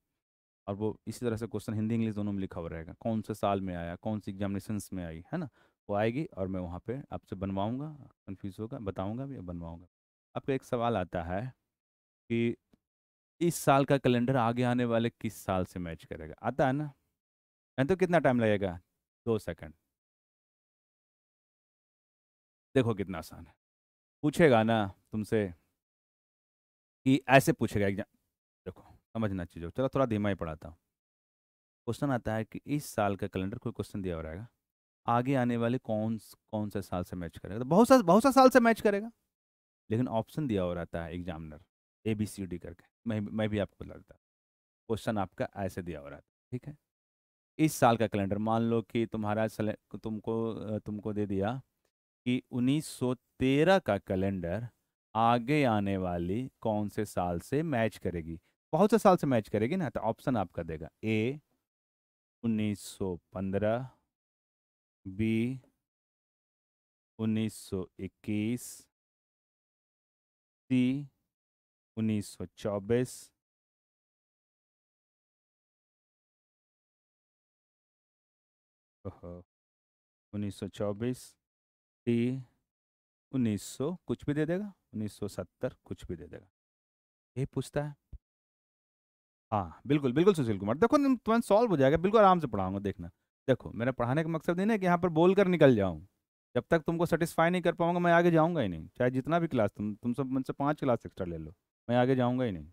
और वो इसी तरह से क्वेश्चन हिंदी इंग्लिश दोनों में लिखा हुआ रहेगा कौन से साल में आया कौन सी एग्जामिनेशन में आई है ना वो आएगी और मैं वहाँ पर आपसे बनवाऊँगा कन्फ्यूज़ होगा बताऊँगा भी बनवाऊँगा आपका एक सवाल आता है कि इस साल का कैलेंडर आगे आने वाले किस साल से मैच करेगा आता है ना तो कितना टाइम लगेगा दो सेकंड देखो कितना आसान है पूछेगा ना तुमसे कि ऐसे पूछेगा एग्जाम देखो समझना हो चलो थोड़ा धीमा ही पढ़ाता हूँ क्वेश्चन आता है कि इस साल का कैलेंडर कोई क्वेश्चन दिया हो रहेगा आगे आने वाले कौन कौन से साल से मैच करेगा तो बहुत सा बहुत सा साल से मैच करेगा लेकिन ऑप्शन दिया हो रहता है examiner A B C D करके मैं मैं भी आपको बता देता क्वेश्चन आपका ऐसे दिया हो रहा था ठीक है इस साल का कैलेंडर मान लो कि तुम्हारा तुमको तुमको दे दिया कि 1913 का कैलेंडर आगे आने वाली कौन से साल से मैच करेगी बहुत से साल से मैच करेगी ना तो ऑप्शन आपका देगा ए 1915 बी 1921 सी 1924 उन्नीस सौ चौबीस टी उन्नीस सौ कुछ भी दे देगा उन्नीस सौ सत्तर कुछ भी दे देगा यही पूछता है हाँ बिल्कुल बिल्कुल सुशील कुमार देखो तुम्हें सॉल्व हो जाएगा बिल्कुल आराम से पढ़ाऊंगा देखना देखो मेरे पढ़ाने का मकसद नहीं ना कि यहाँ पर बोल कर निकल जाऊँ जब तक तुमको सेटिस्फाई नहीं कर पाऊंगा मैं आगे जाऊँगा ही नहीं चाहे जितना भी क्लास तुम तुम सब मुझसे पाँच क्लास एक्स्ट्रा ले लो मैं आगे जाऊँगा ही नहीं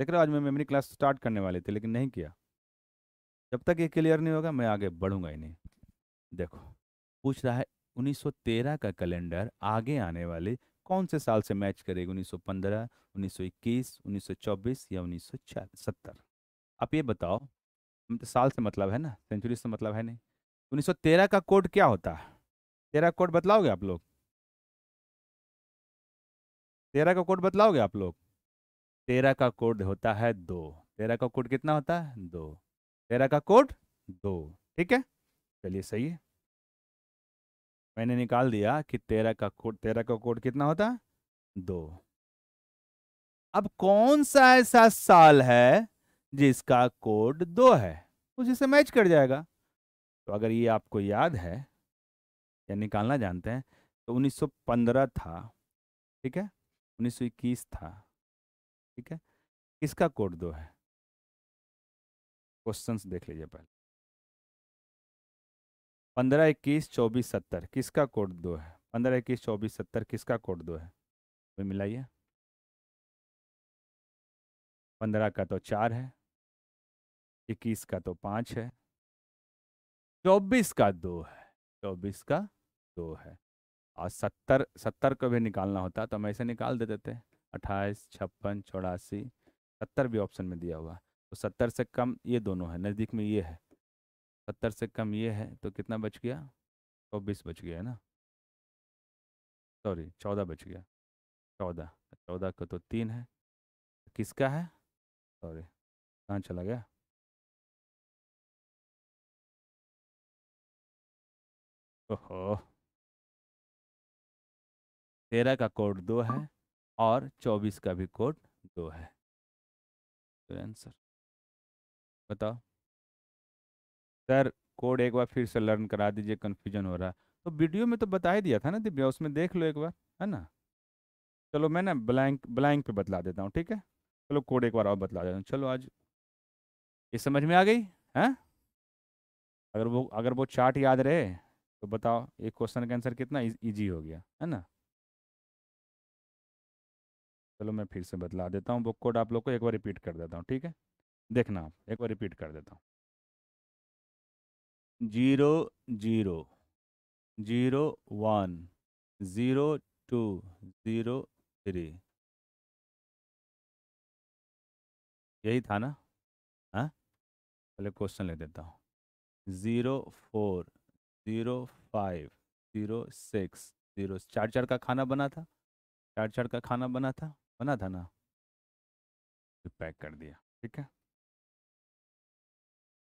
देख रहे हो आज मैं मेमरी क्लास स्टार्ट करने वाले थे लेकिन नहीं किया जब तक ये क्लियर नहीं होगा मैं आगे बढ़ूंगा ही नहीं देखो पूछ रहा है 1913 का कैलेंडर आगे आने वाले कौन से साल से मैच करेगा 1915, 1921, 1924 या उन्नीस आप ये बताओ तो साल से मतलब है ना सेंचुरी से मतलब है नहीं 1913 का कोड क्या होता है तेरह कोड बतलाओगे आप लोग तेरह का कोड बतलाओगे आप लोग तेरह का कोड होता है दो तेरह का कोड कितना होता है दो तेरह का कोड दो ठीक है चलिए सही है मैंने निकाल दिया कि तेरह का कोड तेरह का कोड कितना होता दो अब कौन सा ऐसा साल है जिसका कोड दो है उसी से मैच कर जाएगा तो अगर ये आपको याद है या निकालना जानते हैं तो 1915 था ठीक है 1921 था ठीक है किसका कोड दो है क्वेश्चंस देख लीजिए पहले पंद्रह इक्कीस चौबीस सत्तर किसका कोड दो है पंद्रह इक्कीस चौबीस सत्तर किसका कोड दो है कोई मिलाइए पंद्रह का तो चार है इक्कीस का तो पाँच है चौबीस का दो है चौबीस का दो है और सत्तर सत्तर को भी निकालना होता तो हम ऐसे निकाल देते थे अट्ठाईस छप्पन चौरासी सत्तर भी ऑप्शन में दिया हुआ तो सत्तर से कम ये दोनों है नज़दीक में ये है सत्तर से कम ये है तो कितना बच गया चौबीस बच गया है ना सॉरी चौदह बच गया चौदह चौदह का तो तीन है किसका है सॉरी कहाँ चला गया ओहो तेरह का कोड दो है और चौबीस का भी कोड दो है तो आंसर बताओ सर कोड एक बार फिर से लर्न करा दीजिए कन्फ्यूजन हो रहा है तो वीडियो में तो बता ही दिया था ना दिव्या उसमें देख लो एक बार है ना चलो मैं ना ब्लैंक ब्लैंक पे बतला देता हूँ ठीक है चलो कोड एक बार और बतला देता हूँ चलो आज ये समझ में आ गई है अगर वो अगर वो चार्ट याद रहे तो बताओ एक क्वेश्चन का आंसर कितना ईजी हो गया है ना चलो मैं फिर से बतला देता हूँ बुक कोड आप लोग को एक बार रिपीट कर देता हूँ ठीक है देखना आप एक बार रिपीट कर देता हूँ zero zero zero one zero two zero three यही था ना हाँ पहले क्वेश्चन ले देता हूँ zero four zero five zero six zero चार चार का खाना बना था चार चार का खाना बना था बना था ना पैक कर दिया ठीक है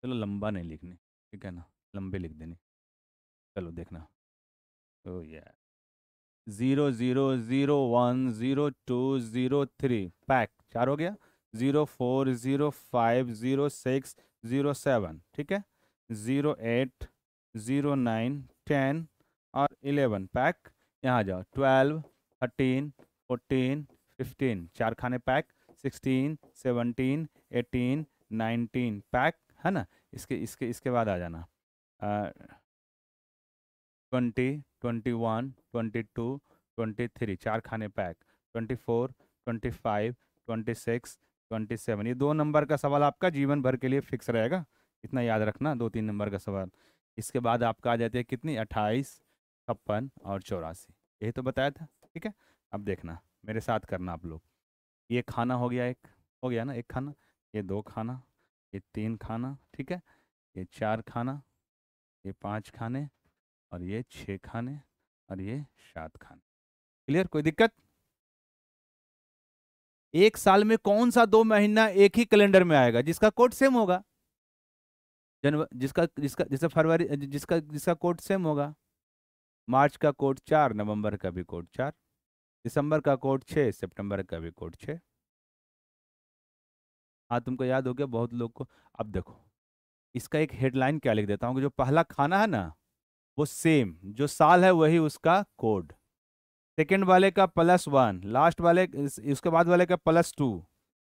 चलो लंबा नहीं लिखने ठीक है ना लंबे लिख देने चलो देखना ओ यार zero zero zero one zero two zero three pack चार हो गया zero four zero five zero six zero seven ठीक है zero eight zero nine ten और इलेवन पैक यहाँ जाओ ट्वेल्व थर्टीन फोर्टीन फिफ्टीन चार खाने pack sixteen seventeen eighteen nineteen pack है ना इसके इसके इसके बाद आ जाना twenty twenty one twenty two twenty three चार खाने pack twenty four twenty five twenty six twenty seven ये दो नंबर का सवाल आपका जीवन भर के लिए फिक्स रहेगा इतना याद रखना दो तीन नंबर का सवाल इसके बाद आपका आ जाती है कितनी अट्ठाईस छप्पन और चौरासी यही तो बताया था ठीक है अब देखना मेरे साथ करना आप लोग ये खाना हो गया एक हो गया ना एक खाना ये दो खाना ये तीन खाना ठीक है ये चार खाना ये पाँच खाने और ये छः खाने और ये सात खाने क्लियर कोई दिक्कत एक साल में कौन सा दो महीना एक ही कैलेंडर में आएगा जिसका कोड सेम होगा जनवरी जिसका जिसका जैसे फरवरी जिसका जिसका कोड सेम होगा मार्च का कोड चार नवंबर का भी कोड चार दिसंबर का कोड छः सितंबर का भी कोड छः हाँ तुमको याद हो गया बहुत लोग को अब देखो इसका एक हेडलाइन क्या लिख देता हूँ कि जो पहला खाना है ना वो सेम जो साल है वही उसका कोड सेकेंड वाले का प्लस वन लास्ट वाले उसके बाद वाले का प्लस टू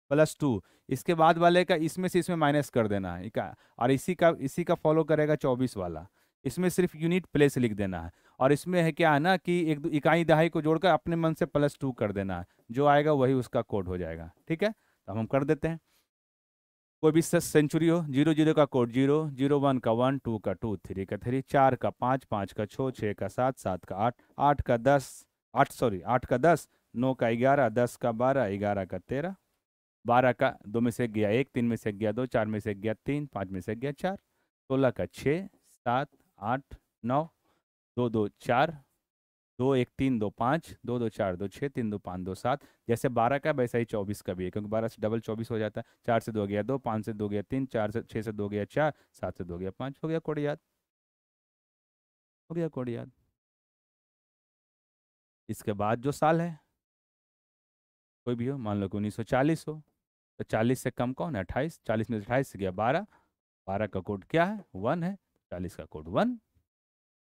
प्लस टू इसके बाद वाले का इसमें से इसमें माइनस कर देना है और इसी का इसी का फॉलो करेगा चौबीस वाला इसमें सिर्फ यूनिट प्लेस लिख देना है और इसमें है क्या है ना कि एक इकाई दहाई को जोड़कर अपने मन से प्लस टू कर देना है जो आएगा वही उसका कोड हो जाएगा ठीक है तो हम कर देते हैं कोई भी सेंचुरी हो जीरो जीरो का कोड जीरो जीरो वन का वन टू का टू थ्री का थ्री चार का पाँच पाँच का छः छः का सात सात का आठ आठ का दस आठ सॉरी आठ का दस नौ का ग्यारह दस का बारह ग्यारह का तेरह बारह का दो में से गया एक तीन में से गया दो चार में से गया तीन पाँच में से गया चार सोलह का छः सात आठ नौ दो दो चार दो एक तीन दो पाँच दो दो चार दो छः तीन दो पाँच दो सात जैसे बारह का वैसा ही चौबीस का भी है क्योंकि बारह से डबल चौबीस हो जाता है चार से दो गया दो पाँच से दो गया तीन चार से छः से दो गया चार सात से दो गया पाँच हो गया कोड याद हो गया कोड याद इसके बाद जो साल है कोई भी हो मान लो कि उन्नीस सौ चालीस हो तो चालीस से कम कौन है अट्ठाईस चालीस में अट्ठाईस से गया बारह बारह का कोड क्या है वन है चालीस का कोड वन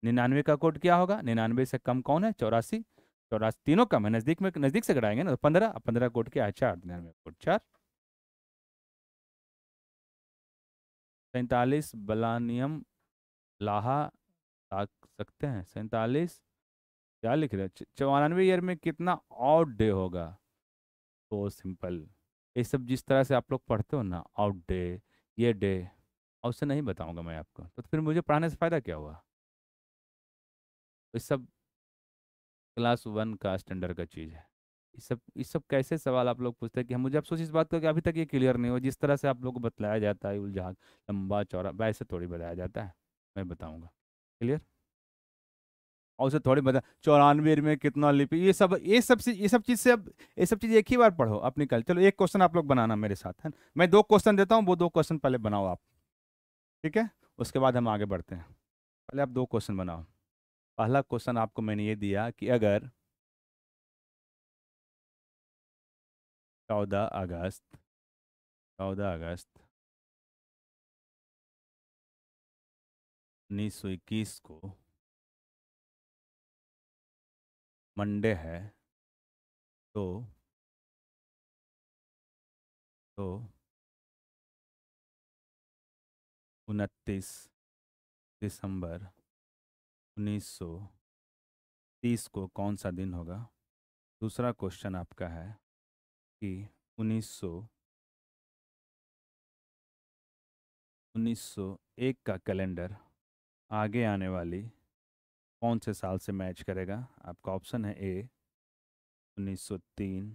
निन्यानवे का कोड क्या होगा निन्यानवे से कम कौन है चौरासी चौरासी तीनों कम है नजदीक में नजदीक से कटाएंगे ना तो पंद्रह पंद्रह कोड क्या है चार निन्यानवे कोड चार सैतालीस बलानियम लाहा ताक सकते हैं सैतालीस क्या लिख रहे हैं चौरानवे ईयर में कितना आउट डे होगा तो सिंपल ये सब जिस तरह से आप लोग पढ़ते हो ना आउट डे ये डे और उससे नहीं बताऊंगा मैं आपको तो फिर मुझे पढ़ाने से फ़ायदा क्या हुआ ये सब क्लास वन का स्टैंडर्ड का चीज़ है ये सब इस सब कैसे सवाल आप लोग पूछते हैं कि हम मुझे अफसोस इस बात का कि अभी तक ये क्लियर नहीं हुआ जिस तरह से आप लोग को बतलाया जाता है उलझा लंबा चौड़ा वैसे थोड़ी बताया जाता है मैं बताऊँगा क्लियर और उसे थोड़ी बता चौरानवे में कितना लिपि ये सब ये सब ये सब चीज़ से अब ये सब चीज़ एक ही बार पढ़ो अपने कल चलो एक क्वेश्चन आप लोग बनाना मेरे साथ है मैं दो क्वेश्चन देता हूँ वो दो क्वेश्चन पहले बनाओ आप ठीक है उसके बाद हम आगे बढ़ते हैं पहले आप दो क्वेश्चन बनाओ पहला क्वेश्चन आपको मैंने ये दिया कि अगर चौदह अगस्त चौदह अगस्त उन्नीस सौ इक्कीस को मंडे है तो तो उनतीस दिसंबर उन्नीस सौ तीस को कौन सा दिन होगा दूसरा क्वेश्चन आपका है कि उन्नीस सौ उन्नीस सौ एक का कैलेंडर आगे आने वाली कौन से साल से मैच करेगा आपका ऑप्शन है ए 1903,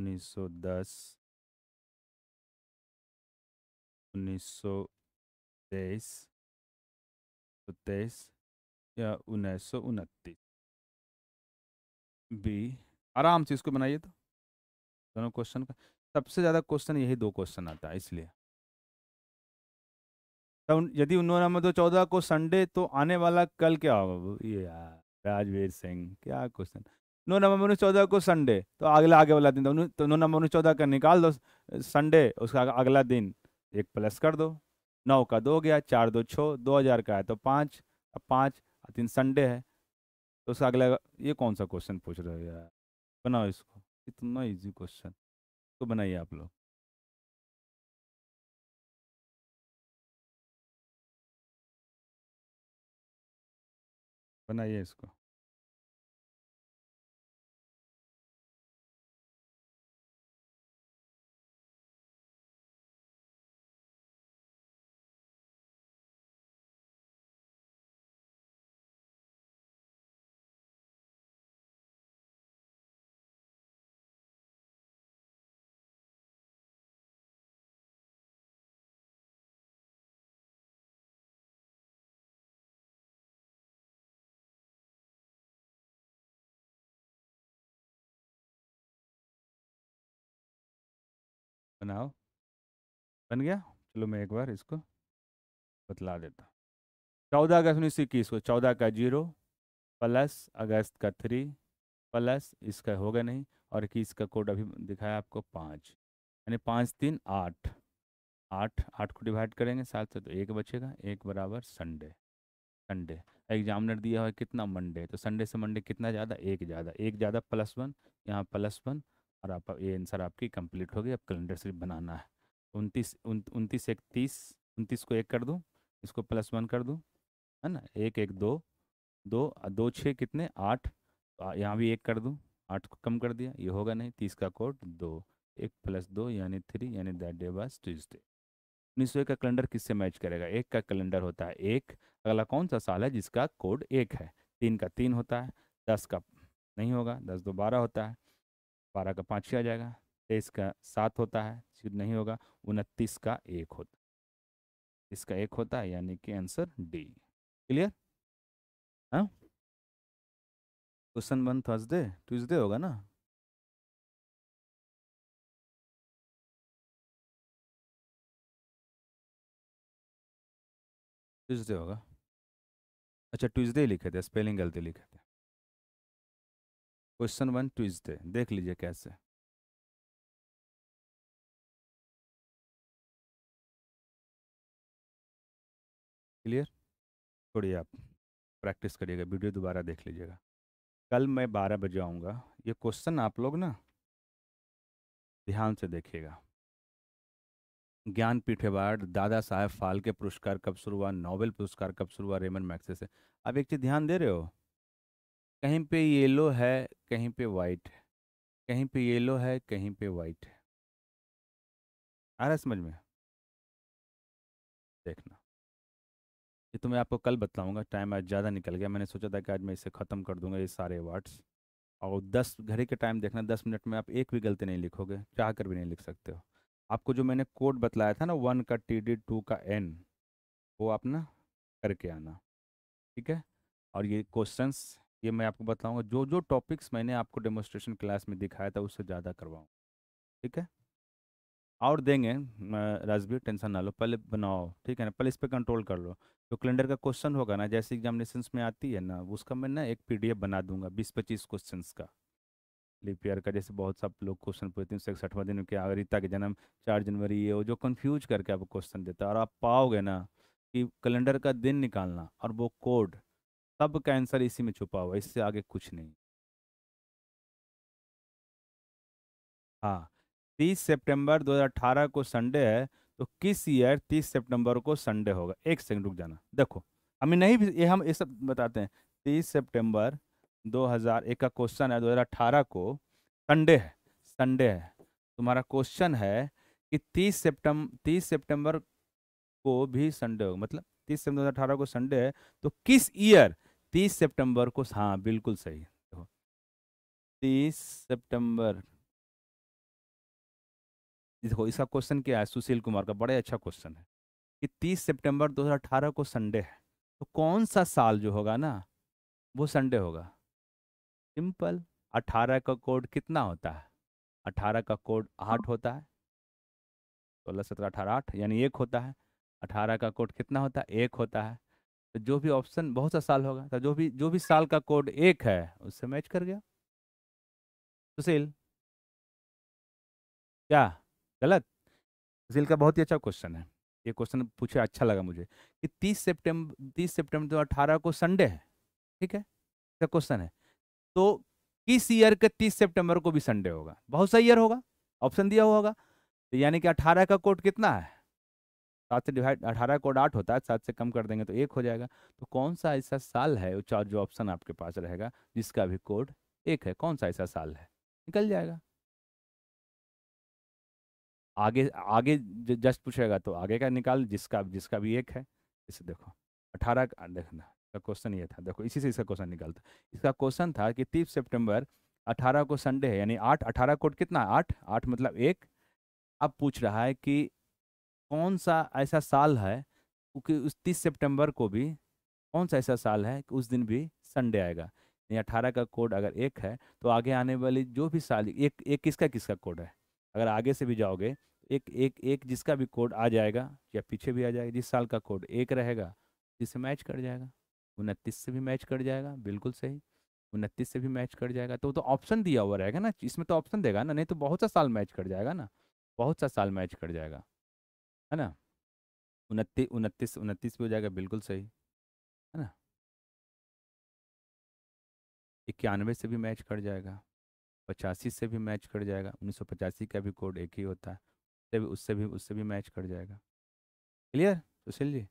1910, तेईस तेईस या उन्नीस सौ उनतीस बी आराम से इसको बनाइए तो दोनों क्वेश्चन का सबसे ज़्यादा क्वेश्चन यही दो क्वेश्चन आता है इसलिए तो यदि नंबर दो तो चौदह को संडे तो आने वाला कल क्या होगा ये यार राजवीर सिंह क्या क्वेश्चन नौ नवंबर उन्नीस चौदह को संडे तो अगला आगे वाला दिन तो नौ नवंबर उन्नीस चौदह का निकाल दो संडे उसका अगला दिन एक प्लस कर दो नौ का दो गया चार दो छः दो हज़ार का है तो पाँच अब पाँच दिन संडे है तो उसका अगला ये कौन सा क्वेश्चन पूछ रहे हो यार बनाओ इसको इतना इजी क्वेश्चन तो बनाइए आप लोग बनाइए इसको बनाओ बन गया चलो मैं एक बार इसको बतला देता चौदह अगस्त उन्नीस सौ इक्कीस को चौदह का जीरो प्लस अगस्त का थ्री प्लस इसका होगा नहीं और इक्कीस का कोड अभी दिखाया आपको पाँच यानी पाँच तीन आठ आठ आठ को डिवाइड करेंगे सात से तो एक बचेगा एक बराबर संडे संडे एग्जामिनर दिया हुआ कितना मंडे तो संडे से मंडे कितना ज़्यादा एक ज़्यादा एक ज़्यादा प्लस वन यहाँ प्लस वन और आप ये आंसर आपकी कंप्लीट हो गई अब कैलेंडर सिर्फ बनाना है उनतीस उनतीस एक तीस उनतीस को एक कर दूँ इसको प्लस वन कर दूँ है ना एक एक दो दो दो छः कितने आठ तो यहाँ भी एक कर दूँ आठ को कम कर दिया ये होगा नहीं तीस का कोड दो एक प्लस दो यानी थ्री यानी दैट डे वाज ट्यूजडे उन्नीस सौ एक का कैलेंडर किससे मैच करेगा एक का कैलेंडर होता है एक अगला कौन सा साल है जिसका कोड एक है तीन का तीन होता है दस का नहीं होगा दस दो बारह होता है बारह का पाँच आ जाएगा तेईस का सात होता है शुद्ध नहीं होगा उनतीस का एक होता है इसका एक होता है यानी कि आंसर डी क्लियर हाँ क्वेश्चन वन थर्सडे ट्यूजडे होगा ना ट्यूजडे होगा अच्छा ट्यूजडे लिखे थे स्पेलिंग गलती लिखे क्वेश्चन वन ट्यूजडे देख लीजिए कैसे क्लियर छोड़िए आप प्रैक्टिस करिएगा वीडियो दोबारा देख लीजिएगा कल मैं बारह बजे आऊँगा ये क्वेश्चन आप लोग ना ध्यान से देखिएगा ज्ञान पीठ अवार्ड दादा साहेब फाल्के पुरस्कार कब शुरू हुआ नोबेल पुरस्कार कब शुरू हुआ रेमन मैक्से से आप एक चीज़ ध्यान दे रहे हो कहीं पे येलो है कहीं पे वाइट है कहीं पे येलो है कहीं पे वाइट है आ रहा है समझ में देखना ये तो मैं आपको कल बताऊंगा टाइम आज ज़्यादा निकल गया मैंने सोचा था कि आज मैं इसे ख़त्म कर दूंगा ये सारे अवार्ड्स और दस घड़ी के टाइम देखना दस मिनट में आप एक भी गलती नहीं लिखोगे चाह कर भी नहीं लिख सकते हो आपको जो मैंने कोड बतलाया था ना वन का टी डी टू का एन वो आप ना करके आना ठीक है और ये क्वेश्चंस ये मैं आपको बताऊंगा जो जो टॉपिक्स मैंने आपको डेमोस्ट्रेशन क्लास में दिखाया था उससे ज़्यादा करवाऊँ ठीक है और देंगे राजवीर टेंशन ना लो पहले बनाओ ठीक है ना पहले इस पर कंट्रोल कर लो तो कैलेंडर का क्वेश्चन होगा ना जैसे एग्जामिनेशन में आती है ना उसका मैं ना एक पी बना दूंगा बीस पच्चीस क्वेश्चन का लिप ईयर का जैसे बहुत सब लोग क्वेश्चन पूछते हैं सठवां दिन के रीता के जन्म चार जनवरी ये वो जो कन्फ्यूज करके आपको क्वेश्चन देता है और आप पाओगे ना कि कैलेंडर का दिन निकालना और वो कोड सब कैंसर इसी में छुपा हुआ है इससे आगे कुछ नहीं हाँ तीस सितंबर 2018 को संडे है तो किस ईयर तीस सितंबर को संडे होगा एक सेकंड रुक जाना देखो हमें नहीं ये हम ये सब बताते हैं तीस सितंबर 2001 का क्वेश्चन है 2018 को संडे है संडे है तुम्हारा क्वेश्चन है कि तीस सितंबर तीस सितंबर को भी संडे होगा मतलब तीस सितंबर 2018 को संडे है तो किस ईयर तीस सितंबर को हाँ बिल्कुल सही देखो तीस सितंबर देखो इसका क्वेश्चन क्या है सुशील कुमार का बड़ा अच्छा क्वेश्चन है कि तीस सितंबर 2018 को संडे है तो कौन सा साल जो होगा ना वो संडे होगा सिंपल अठारह का कोड कितना होता है अठारह का कोड आठ होता है सोलह सत्रह अठारह आठ यानी एक होता है अठारह का कोड कितना होता है एक होता है तो जो भी ऑप्शन बहुत सा साल होगा तो जो भी जो भी साल का कोड एक है उससे मैच कर गया सुशील क्या गलत सुशील का बहुत ही अच्छा क्वेश्चन है ये क्वेश्चन पूछे अच्छा लगा मुझे कि 30 सितंबर 30 सितंबर 2018 को संडे है ठीक है इसका क्वेश्चन है तो किस ईयर के 30 सितंबर को भी संडे होगा बहुत सा ईयर होगा ऑप्शन दिया हुआ होगा तो यानी कि 18 का कोड कितना है सात से डिवाइड अठारह कोड आठ होता है सात से कम कर देंगे तो एक हो जाएगा तो कौन सा ऐसा साल है वो चार जो ऑप्शन आपके पास रहेगा जिसका भी कोड एक है कौन सा ऐसा साल है निकल जाएगा आगे आगे जस्ट पूछेगा तो आगे का निकाल जिसका जिसका भी एक है इसे देखो अठारह देखना इसका क्वेश्चन ये था देखो इसी से इसका क्वेश्चन निकालता इसका क्वेश्चन था कि तीस सितंबर अठारह को संडे है यानी आठ अठारह कोड कितना आठ आठ मतलब एक अब पूछ रहा है कि कौन सा ऐसा साल है कि उस तीस सितंबर को भी कौन सा ऐसा साल है कि उस दिन भी संडे आएगा यानी अठारह का कोड अगर एक है तो आगे आने वाली जो भी साल एक एक किसका किसका कोड है अगर आगे से भी जाओगे एक एक एक जिसका भी कोड आ जाएगा या पीछे भी आ जाएगा जिस साल का कोड एक रहेगा जिससे मैच कर जाएगा उनतीस से भी मैच कर जाएगा बिल्कुल सही उनतीस से भी मैच कर जाएगा तो तो ऑप्शन दिया हुआ रहेगा ना इसमें तो ऑप्शन देगा ना नहीं तो बहुत सा साल मैच कर जाएगा ना बहुत सा साल मैच कर जाएगा है ना उनतीस उनतीस उनतीस पे हो जाएगा बिल्कुल सही है ना इक्यानवे से भी मैच कर जाएगा पचासी से भी मैच कर जाएगा उन्नीस सौ पचासी का भी कोड एक ही होता है उससे भी उससे भी उससे भी मैच कर जाएगा क्लियर सुशील जी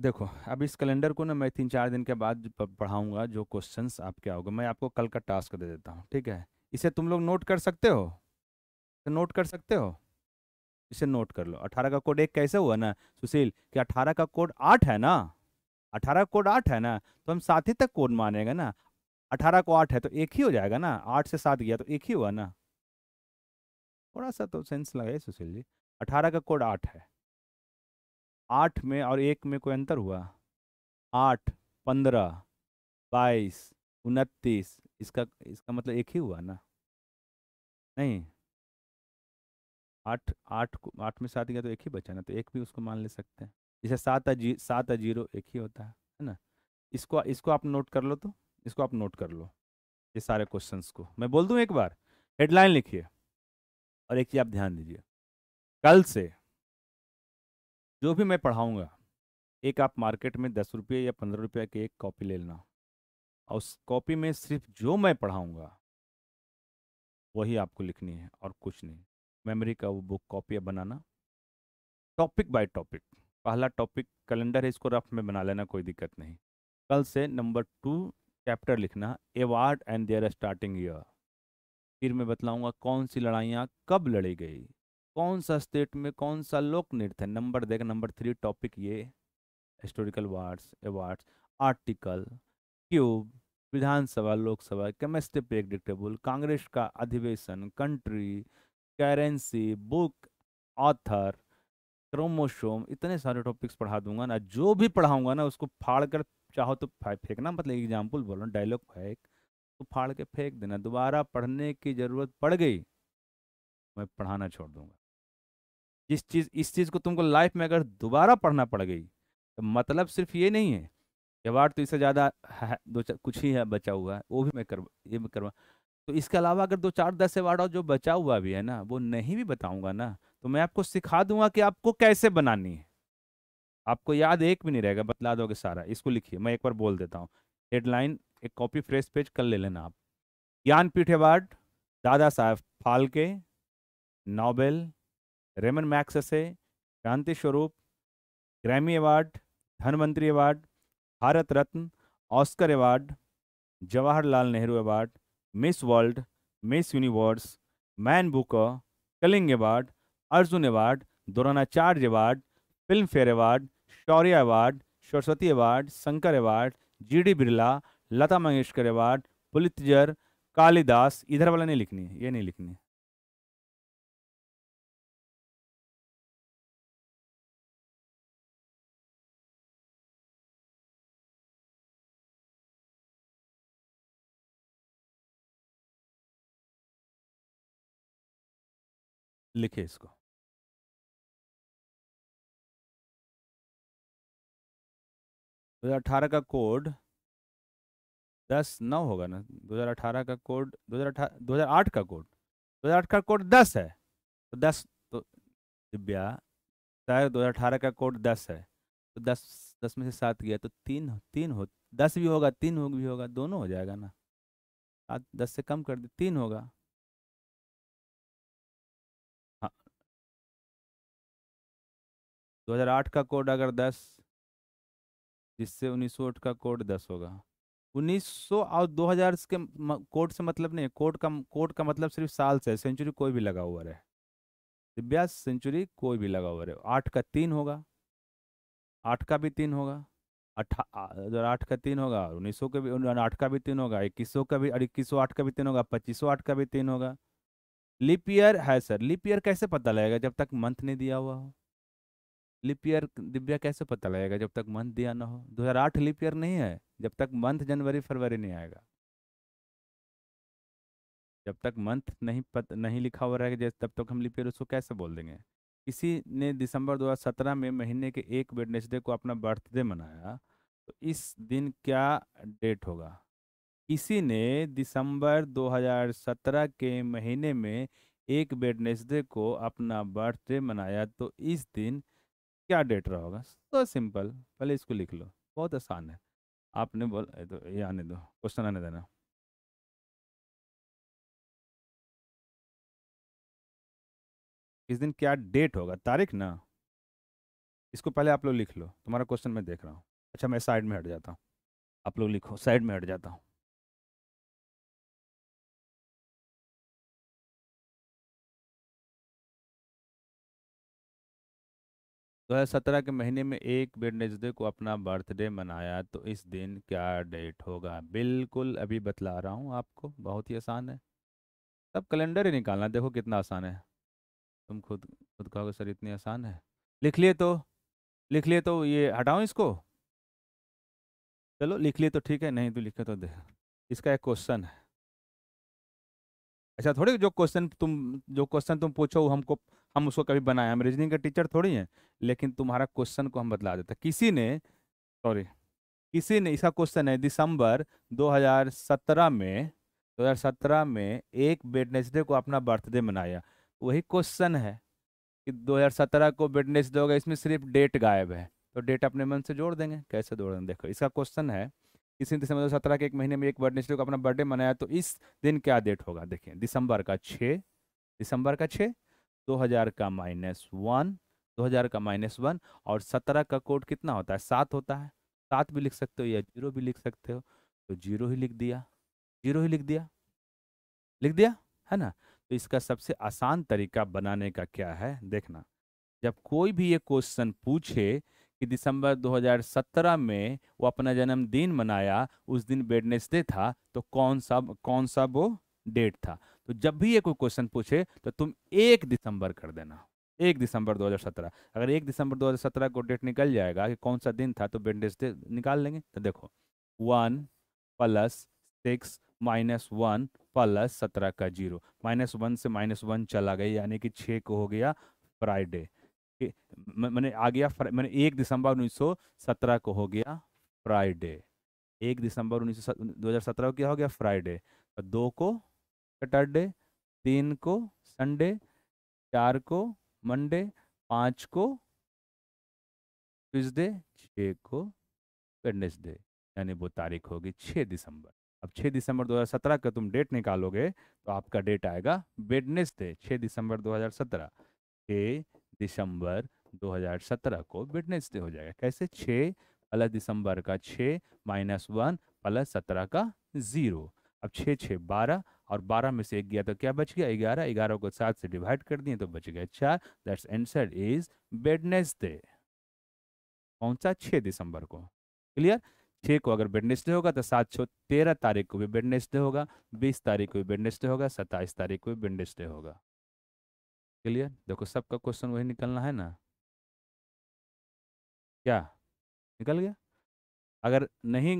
देखो अब इस कैलेंडर को ना मैं तीन चार दिन के बाद पढ़ाऊंगा जो क्वेश्चंस आपके आओगे मैं आपको कल का टास्क दे देता हूँ ठीक है इसे तुम लोग नोट कर सकते हो तो नोट कर सकते हो इसे नोट कर लो अठारह का कोड एक कैसे हुआ ना सुशील कि अठारह का कोड आठ है ना अठारह कोड आठ है ना तो हम साथ ही तक कोड मानेगा ना अठारह को आठ है तो एक ही हो जाएगा ना आठ से सात गया तो एक ही हुआ ना थोड़ा सा तो सेंस लगाइए सुशील जी अठारह का कोड आठ है आठ में और एक में कोई अंतर हुआ आठ पंद्रह बाईस उनतीस इसका इसका मतलब एक ही हुआ ना नहीं आठ आठ आठ में सात गया तो एक ही बचा ना तो एक भी उसको मान ले सकते हैं जैसे सात अजी सात अजीरो एक ही होता है है ना इसको इसको आप नोट कर लो तो इसको आप नोट कर लो ये सारे क्वेश्चंस को मैं बोल दूं एक बार हेडलाइन लिखिए और एक चीज़ आप ध्यान दीजिए कल से जो भी मैं पढ़ाऊँगा एक आप मार्केट में दस रुपये या पंद्रह रुपये की एक कॉपी ले लेना और उस कॉपी में सिर्फ जो मैं पढ़ाऊँगा वही आपको लिखनी है और कुछ नहीं मेमोरी का वो बुक कॉपियाँ बनाना टॉपिक बाय टॉपिक पहला टॉपिक कैलेंडर है इसको रफ में बना लेना कोई दिक्कत नहीं कल से नंबर टू चैप्टर लिखना award and their starting year फिर मैं बतलाऊंगा कौन सी लड़ाइयाँ कब लड़ी गई कौन सा स्टेट में कौन सा लोक नृत्य है नंबर देगा नंबर थ्री टॉपिक ये historical wards awards article cube Vidhan Sabha Lok Sabha chemistry predictable Congress का अधिवेशन country currency book author chromosome इतने सारे टॉपिक्स पढ़ा दूंगा ना जो भी पढ़ाऊंगा ना उसको फाड़ कर चाहो तो फेंकना मतलब एग्जाम्पल बोलो डायलॉग फेंक तो फाड़ के फेंक देना दोबारा पढ़ने की ज़रूरत पड़ गई मैं पढ़ाना छोड़ दूंगा जिस चीज़ इस चीज़ को तुमको लाइफ में अगर दोबारा पढ़ना पड़ गई तो मतलब सिर्फ ये नहीं है अवार्ड तो इससे ज़्यादा दो कुछ ही है बचा हुआ है वो भी मैं कर ये मैं करवा तो इसके अलावा अगर दो चार दस एवार्ड और जो बचा हुआ भी है ना वो नहीं भी बताऊंगा ना तो मैं आपको सिखा दूंगा कि आपको कैसे बनानी है आपको याद एक भी नहीं रहेगा बतला दोगे सारा इसको लिखिए मैं एक बार बोल देता हूँ हेडलाइन एक कॉपी फ्रेश पेज कर ले लेना आप Jnanpith award Dada Saheb Phalke Nobel Ramon Magsaysay Shanti Swarup Grammy award Dhanvantari award Bharat Ratna Oscar award Jawaharlal Nehru award Miss World Miss Universe Man Booker Kalinga award Arjuna award Dronacharya award Filmfare award Shaurya award Saraswati award Shankar award G D Birla Lata Mangeshkar award Pulitzer Kalidas इधर वाला नहीं लिखनी है ये नहीं लिखनी है लिखे इसको दो हज़ार अठारह का कोड दस नौ होगा ना दो हज़ार अठारह का कोड दो हज़ार दो हज़ार आठ का कोड दो हज़ार आठ का कोड दस है तो दस तो दिव्या सर दो हज़ार अठारह का कोड दस है तो दस दस में से सात गया तो तीन तीन हो दस भी होगा तीन हो भी होगा दोनों हो जाएगा ना सात दस से कम कर दे तीन होगा 2008 का कोड अगर 10 जिससे 1908 का कोड 10 होगा 1900 और 2000 के कोड से मतलब नहीं कोड का कोड का मतलब सिर्फ साल से सेंचुरी कोई भी लगा हुआ है दिव्या सेंचुरी कोई भी लगा हुआ है आठ का तीन होगा आठ का भी तीन होगा अठा आठ का तीन होगा उन्नीस का भी आठ का भी तीन होगा इक्कीस का भी और इक्कीस आठ का भी तीन होगा पच्चीस आठ का भी तीन होगा लिप ईयर है सर लिप ईयर कैसे पता लगेगा जब तक मंथ नहीं दिया हुआ हो लिप ईयर दिव्या कैसे पता लगेगा जब तक मंथ दिया ना हो 2008 लिप ईयर नहीं है जब तक मंथ जनवरी फरवरी नहीं आएगा जब तक मंथ नहीं पत नहीं लिखा हुआ रहेगा जैसे तब तक हम लिपियर उसको कैसे बोल देंगे किसी ने दिसंबर 2017 में महीने के एक वेडनेसडे को अपना बर्थडे मनाया तो इस दिन क्या डेट होगा किसी ने दिसंबर 2017 के महीने में एक वेडनेसडे को अपना बर्थडे मनाया तो इस दिन क्या डेट रहा होगा सो तो सिंपल पहले इसको लिख लो बहुत आसान है आपने बोल तो ये आने दो क्वेश्चन आने देना इस दिन क्या डेट होगा तारीख ना इसको पहले आप लोग लिख लो तुम्हारा क्वेश्चन मैं देख रहा हूँ अच्छा मैं साइड में हट जाता हूँ आप लोग लिखो साइड में हट जाता हूँ दो तो हज़ार सत्रह के महीने में एक वेडनेसडे को अपना बर्थडे मनाया तो इस दिन क्या डेट होगा बिल्कुल अभी बतला रहा हूँ आपको बहुत ही आसान है सब कैलेंडर ही निकालना देखो कितना आसान है तुम खुद खुद कहोगे सर इतनी आसान है लिख लिए तो लिख लिए तो ये हटाओ इसको चलो लिख लिए तो ठीक है नहीं तो लिखे तो दे इसका एक क्वेश्चन है अच्छा थोड़े जो क्वेश्चन तुम जो क्वेश्चन तुम पूछो हमको हम उसको कभी बनाए हम रीजनिंग के टीचर थोड़ी हैं लेकिन तुम्हारा क्वेश्चन को हम बदला देते किसी ने सॉरी किसी ने इसका क्वेश्चन है दिसंबर 2017 में 2017 में एक बेटनेसडे को अपना बर्थडे मनाया वही क्वेश्चन है कि 2017 को बेटनेस होगा इसमें सिर्फ डेट गायब है तो डेट अपने मन से जोड़ देंगे कैसे जोड़ देंगे देखो इसका क्वेश्चन है किसी दिसंबर दो के एक महीने में एक बर्थडे को अपना बर्थडे मनाया तो इस दिन क्या डेट होगा देखें दिसंबर का छः दिसंबर का छः दो हजार का माइनस वन दो हजार का माइनस वन और सत्रह का कोड कितना होता है सात होता है सात भी लिख सकते हो या जीरो भी लिख सकते हो तो जीरो ही लिख दिया जीरो ही लिख दिया लिख दिया है ना तो इसका सबसे आसान तरीका बनाने का क्या है देखना जब कोई भी ये क्वेश्चन पूछे कि दिसंबर 2017 में वो अपना जन्मदिन मनाया उस दिन बेडनेसडे था तो कौन सा कौन सा वो डेट था तो जब भी ये कोई क्वेश्चन पूछे तो तुम एक दिसंबर कर देना एक दिसंबर 2017 अगर एक दिसंबर 2017 को डेट निकल जाएगा कि कौन सा दिन था तो बेंडेज डे निकाल लेंगे तो देखो one plus six minus one plus सत्रह का जीरो माइनस वन से माइनस वन चला गया यानी कि छः को हो गया फ्राइडे मैंने आ गया मैंने एक दिसंबर 1917 को हो गया फ्राइडे एक दिसंबर उन्नीस सौ दो हज़ार सत्रह को क्या हो गया फ्राइडे तो दो को सैटरडे तीन को संडे चार को मंडे पाँच को ट्यूजडे छः को वेडनेसडे यानी वो तारीख होगी छः दिसंबर अब छः दिसंबर 2017 का तुम डेट निकालोगे तो आपका डेट आएगा वेडनेसडे छः दिसंबर 2017 6 दिसंबर 2017 को वेडनेसडे हो जाएगा कैसे छः प्लस दिसंबर का छः माइनस वन प्लस सत्रह का जीरो अब छः छः बारह और बारह में से एक गया तो क्या बच गया ग्यारह ग्यारह को सात से डिवाइड कर दिए तो बच गया चार दैट्स आंसर इज डे कौन सा छः दिसंबर को क्लियर छः को अगर डे होगा तो सात छो तेरह तारीख को भी डे होगा बीस तारीख को भी डे होगा सत्ताईस तारीख को भी डे होगा क्लियर देखो सबका क्वेश्चन वही निकलना है ना क्या निकल गया अगर नहीं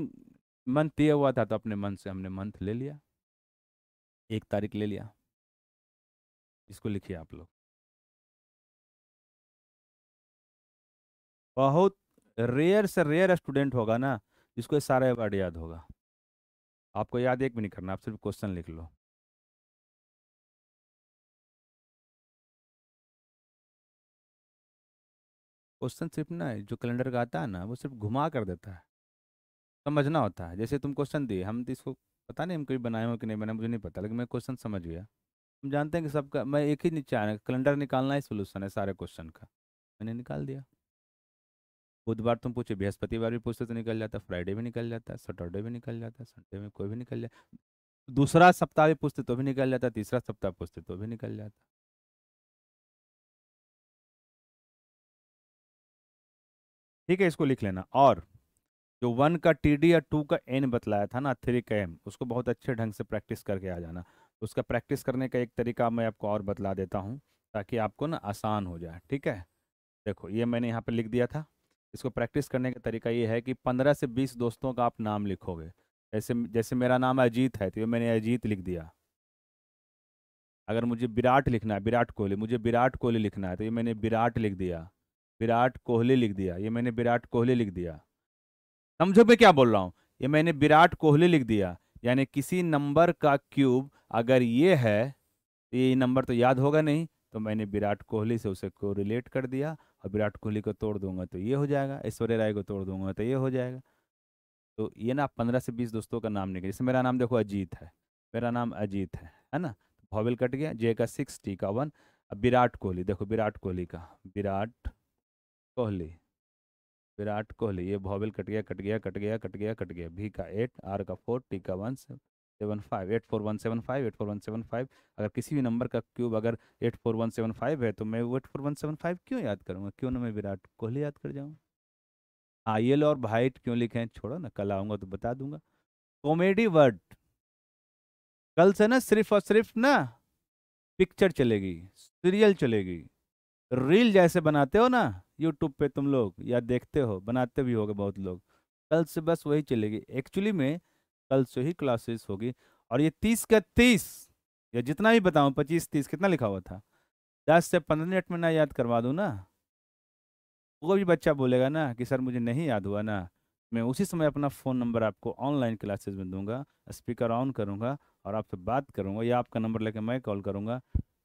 मंथ दिया हुआ था तो अपने मन से हमने मंथ ले लिया एक तारीख ले लिया इसको लिखिए आप लोग बहुत रेयर से रेयर स्टूडेंट होगा ना जिसको ये सारा वर्ड याद होगा आपको याद एक भी नहीं करना आप सिर्फ क्वेश्चन लिख लो क्वेश्चन सिर्फ ना जो कैलेंडर का आता है ना वो सिर्फ घुमा कर देता है समझना होता है जैसे तुम क्वेश्चन दिए हम तो इसको पता नहीं हम कभी बनाए हो कि नहीं बनाए मुझे नहीं पता लेकिन मैं क्वेश्चन समझ गया हम जानते हैं कि सबका मैं एक ही नीचे आया कैलेंडर निकालना ही सोल्यूशन है सारे क्वेश्चन का मैंने निकाल दिया बुधवार तुम पूछे बृहस्पतिवार भी पूछते तो निकल जाता फ्राइडे भी निकल जाता है सैटरडे भी निकल जाता है संडे में कोई भी निकल जाता दूसरा सप्ताह भी पूछते तो भी निकल जाता तीसरा सप्ताह पूछते तो भी निकल जाता ठीक है इसको लिख लेना और जो वन का टी डी या टू का एन बतलाया था ना थ्री का एम उसको बहुत अच्छे ढंग से प्रैक्टिस करके आ जाना उसका प्रैक्टिस करने का एक तरीका मैं आपको और बतला देता हूँ ताकि आपको ना आसान हो जाए ठीक है देखो ये मैंने यहाँ पर लिख दिया था इसको प्रैक्टिस करने का तरीका ये है कि पंद्रह से बीस दोस्तों का आप नाम लिखोगे जैसे जैसे मेरा नाम अजीत है तो ये मैंने अजीत लिख दिया अगर मुझे विराट लिखना है विराट कोहली मुझे विराट कोहली लिखना है तो ये मैंने विराट लिख दिया विराट कोहली लिख दिया ये मैंने विराट कोहली लिख दिया समझो मैं क्या बोल रहा हूँ ये मैंने विराट कोहली लिख दिया यानी किसी नंबर का क्यूब अगर ये है तो ये नंबर तो याद होगा नहीं तो मैंने विराट कोहली से उसे को रिलेट कर दिया और विराट कोहली को तोड़ दूंगा तो ये हो जाएगा ऐश्वर्य राय को तोड़ दूंगा तो ये हो जाएगा तो ये ना पंद्रह से बीस दोस्तों का नाम निकल जैसे मेरा नाम देखो अजीत है मेरा नाम अजीत है है ना तो भॉवेल कट गया जे का सिक्स टी का वन अब विराट कोहली देखो विराट कोहली का विराट कोहली विराट कोहली ये भॉबिल कट गया कट गया कट गया कट गया कट गया भी का एट आर का फोर टी का one seven five eight four one seven five eight four one seven five अगर किसी भी नंबर का क्यूब अगर eight four one seven five है तो मैं वो eight four one seven five क्यों याद करूँगा क्यों ना मैं विराट कोहली याद कर जाऊँ आई येलो और भाइट क्यों लिखे हैं छोड़ो ना कल आऊँगा तो बता दूंगा कॉमेडी वर्ड कल से ना सिर्फ और सिर्फ ना पिक्चर चलेगी सीरियल चलेगी रील जैसे बनाते हो ना यूट्यूब पे तुम लोग या देखते हो बनाते भी होगे बहुत लोग कल से बस वही चलेगी एक्चुअली में कल से ही क्लासेस होगी और ये तीस का तीस या जितना भी बताऊँ पच्चीस तीस कितना लिखा हुआ था दस से पंद्रह मिनट में ना याद करवा दूँ ना वो भी बच्चा बोलेगा ना कि सर मुझे नहीं याद हुआ ना मैं उसी समय अपना फ़ोन नंबर आपको ऑनलाइन क्लासेस में दूंगा स्पीकर ऑन करूंगा और आपसे बात करूंगा या आपका नंबर लेके मैं कॉल करूंगा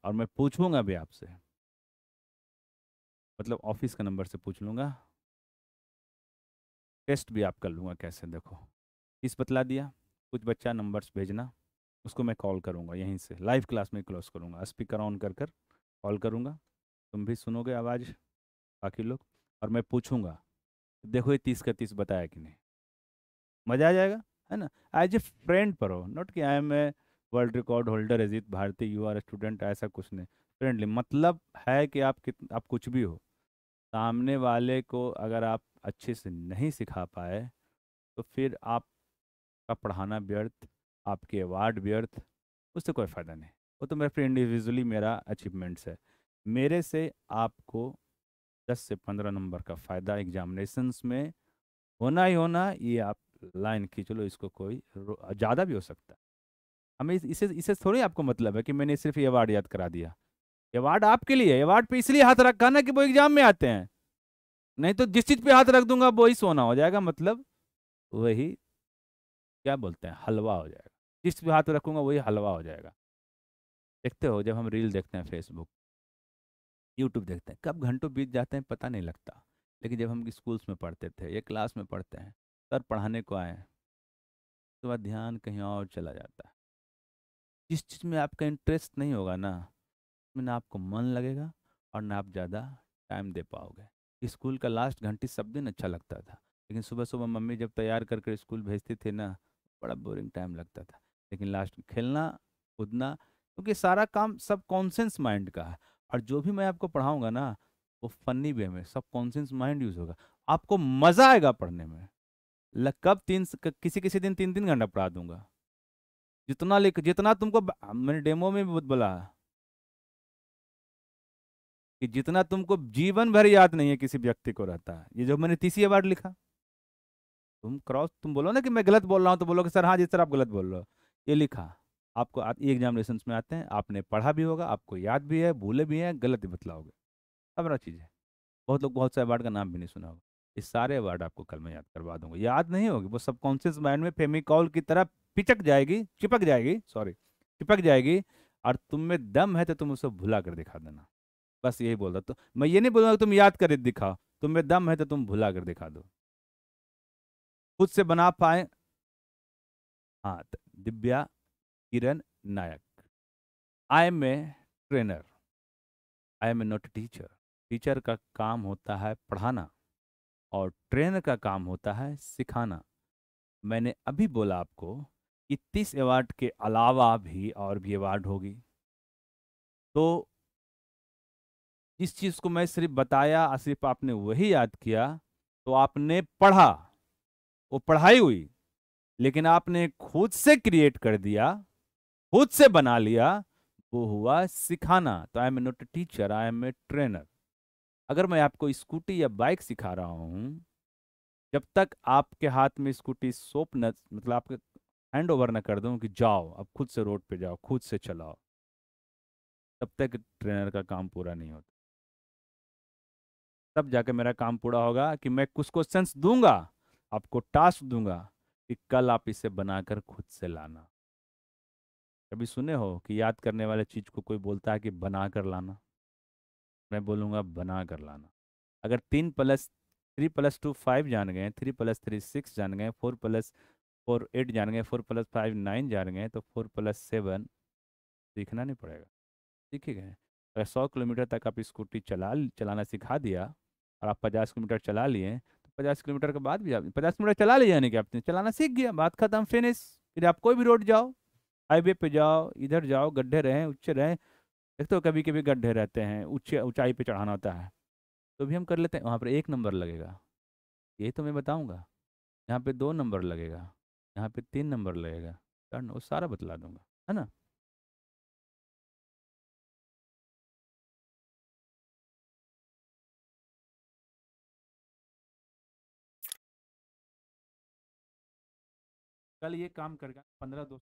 और मैं पूछूंगा भी आपसे मतलब ऑफिस का नंबर से पूछ लूँगा टेस्ट भी आप कर लूँगा कैसे देखो इस बतला दिया कुछ बच्चा नंबर्स भेजना उसको मैं कॉल करूँगा यहीं से लाइव क्लास में क्लोज करूँगा स्पीकर ऑन कर कर कॉल करूँगा तुम भी सुनोगे आवाज़ बाकी लोग और मैं पूछूँगा देखो ये तीस का तीस बताया कि नहीं मज़ा आ जाएगा है ना एज ए फ्रेंड पर हो नॉट कि I am a world record holder Ajit Bharti you are student ऐसा कुछ नहीं फ्रेंडली मतलब है कि आप कित आप कुछ भी हो सामने वाले को अगर आप अच्छे से नहीं सिखा पाए तो फिर आपका पढ़ाना व्यर्थ आपके अवार्ड व्यर्थ उससे कोई फ़ायदा नहीं वो तो मेरा फिर इंडिविजुअली मेरा अचीवमेंट्स है मेरे से आपको 10 से 15 नंबर का फ़ायदा एग्जामिनेशंस में होना ही होना ये आप लाइन खींच लो इसको कोई ज़्यादा भी हो सकता है हमें इसे इसे थोड़ी आपको मतलब है कि मैंने सिर्फ ये अवार्ड याद करा दिया अवार्ड आपके लिए अवार्ड पे इसलिए हाथ रखा ना कि वो एग्जाम में आते हैं नहीं तो जिस चीज पे हाथ रख दूंगा वही सोना हो जाएगा मतलब वही क्या बोलते हैं हलवा हो जाएगा जिस पे हाथ रखूंगा वही हलवा हो जाएगा देखते हो जब हम रील देखते हैं फेसबुक यूट्यूब देखते हैं कब घंटों बीत जाते हैं पता नहीं लगता लेकिन जब हम स्कूल्स में पढ़ते थे या क्लास में पढ़ते हैं सर पढ़ाने को आए उसके बाद ध्यान कहीं और चला जाता है जिस चीज़ में आपका इंटरेस्ट नहीं होगा ना में ना आपको मन लगेगा और ना आप ज़्यादा टाइम दे पाओगे स्कूल का लास्ट घंटी सब दिन अच्छा लगता था लेकिन सुबह सुबह मम्मी जब तैयार कर कर स्कूल भेजती थी ना बड़ा बोरिंग टाइम लगता था लेकिन लास्ट खेलना कूदना क्योंकि सारा काम सब कॉन्सेंस माइंड का है और जो भी मैं आपको पढ़ाऊँगा ना वो फनी वे में सब कॉन्सेंस माइंड यूज होगा आपको मज़ा आएगा पढ़ने में कब तीन किसी किसी दिन तीन तीन घंटा पढ़ा दूंगा जितना लिख जितना तुमको मैंने डेमो में भी बोला कि जितना तुमको जीवन भर याद नहीं है किसी व्यक्ति को रहता है ये जो मैंने तीसरी अवार्ड लिखा तुम क्रॉस तुम बोलो ना कि मैं गलत बोल रहा हूँ तो बोलोगे सर हाँ जी सर आप गलत बोल रहे हो ये लिखा आपको ये एग्जामिनेशन में आते हैं आपने पढ़ा भी होगा आपको याद भी है भूले भी हैं गलत भी बतलाओगे अब चीज़ है बहुत लोग बहुत से अवार्ड का नाम भी नहीं सुना होगा ये सारे अवार्ड आपको कल मैं याद करवा दूंगा याद नहीं होगी वो सबकॉन्शियस माइंड में फेमिकॉल की तरह पिचक जाएगी चिपक जाएगी सॉरी चिपक जाएगी और तुम में दम है तो तुम उसे भुला कर दिखा देना बस यही बोल रहा तो मैं ये नहीं बोलूंगा तुम याद कर दिखाओ तुम में दम है तो तुम भुला कर दिखा दो खुद से बना पाए हाँ Divya Kiran Nayak I am a trainer I am a not teacher teacher का काम होता है पढ़ाना और ट्रेनर का काम होता है सिखाना मैंने अभी बोला आपको कि तीस अवार्ड के अलावा भी और भी अवार्ड होगी तो इस चीज़ को मैं सिर्फ बताया सिर्फ आपने वही याद किया तो आपने पढ़ा वो पढ़ाई हुई लेकिन आपने खुद से क्रिएट कर दिया खुद से बना लिया वो हुआ सिखाना तो I am not a teacher I am a trainer अगर मैं आपको स्कूटी या बाइक सिखा रहा हूँ जब तक आपके हाथ में स्कूटी सोप न मतलब आपके हैंड ओवर न कर दूँ कि जाओ अब खुद से रोड पे जाओ खुद से चलाओ तब तक ट्रेनर का काम पूरा नहीं होता तब जाके मेरा काम पूरा होगा कि मैं कुछ क्वेश्चंस दूंगा आपको टास्क दूंगा कि कल आप इसे बनाकर खुद से लाना कभी सुने हो कि याद करने वाले चीज़ को कोई बोलता है कि बना कर लाना मैं बोलूँगा बना कर लाना अगर तीन plus three plus two five जान गए थ्री प्लस थ्री सिक्स जान गए फोर प्लस फोर एट जान गए फोर प्लस फाइव नाइन जान गए तो फोर प्लस सेवन सीखना नहीं पड़ेगा सीखे गए अगर सौ किलोमीटर तक आप स्कूटी चला चलाना सिखा दिया और आप पचास किलोमीटर चला लिए तो पचास किलोमीटर के बाद भी आप पचास किलोमीटर चला लिए यानी कि आपने चलाना सीख गया बात खत्म फिनिश फिर आप कोई भी रोड जाओ हाईवे पे जाओ इधर जाओ गड्ढे रहें ऊँचे रहें देखते हो कभी कभी गड्ढे रहते हैं ऊंचे ऊंचाई पे चढ़ाना होता है तो भी हम कर लेते हैं वहाँ पर एक नंबर लगेगा यही तो मैं बताऊँगा यहाँ पर दो नंबर लगेगा यहाँ पर तीन नंबर लगेगा वो सारा बतला दूंगा है ना कल ये काम करेगा पंद्रह दोस्त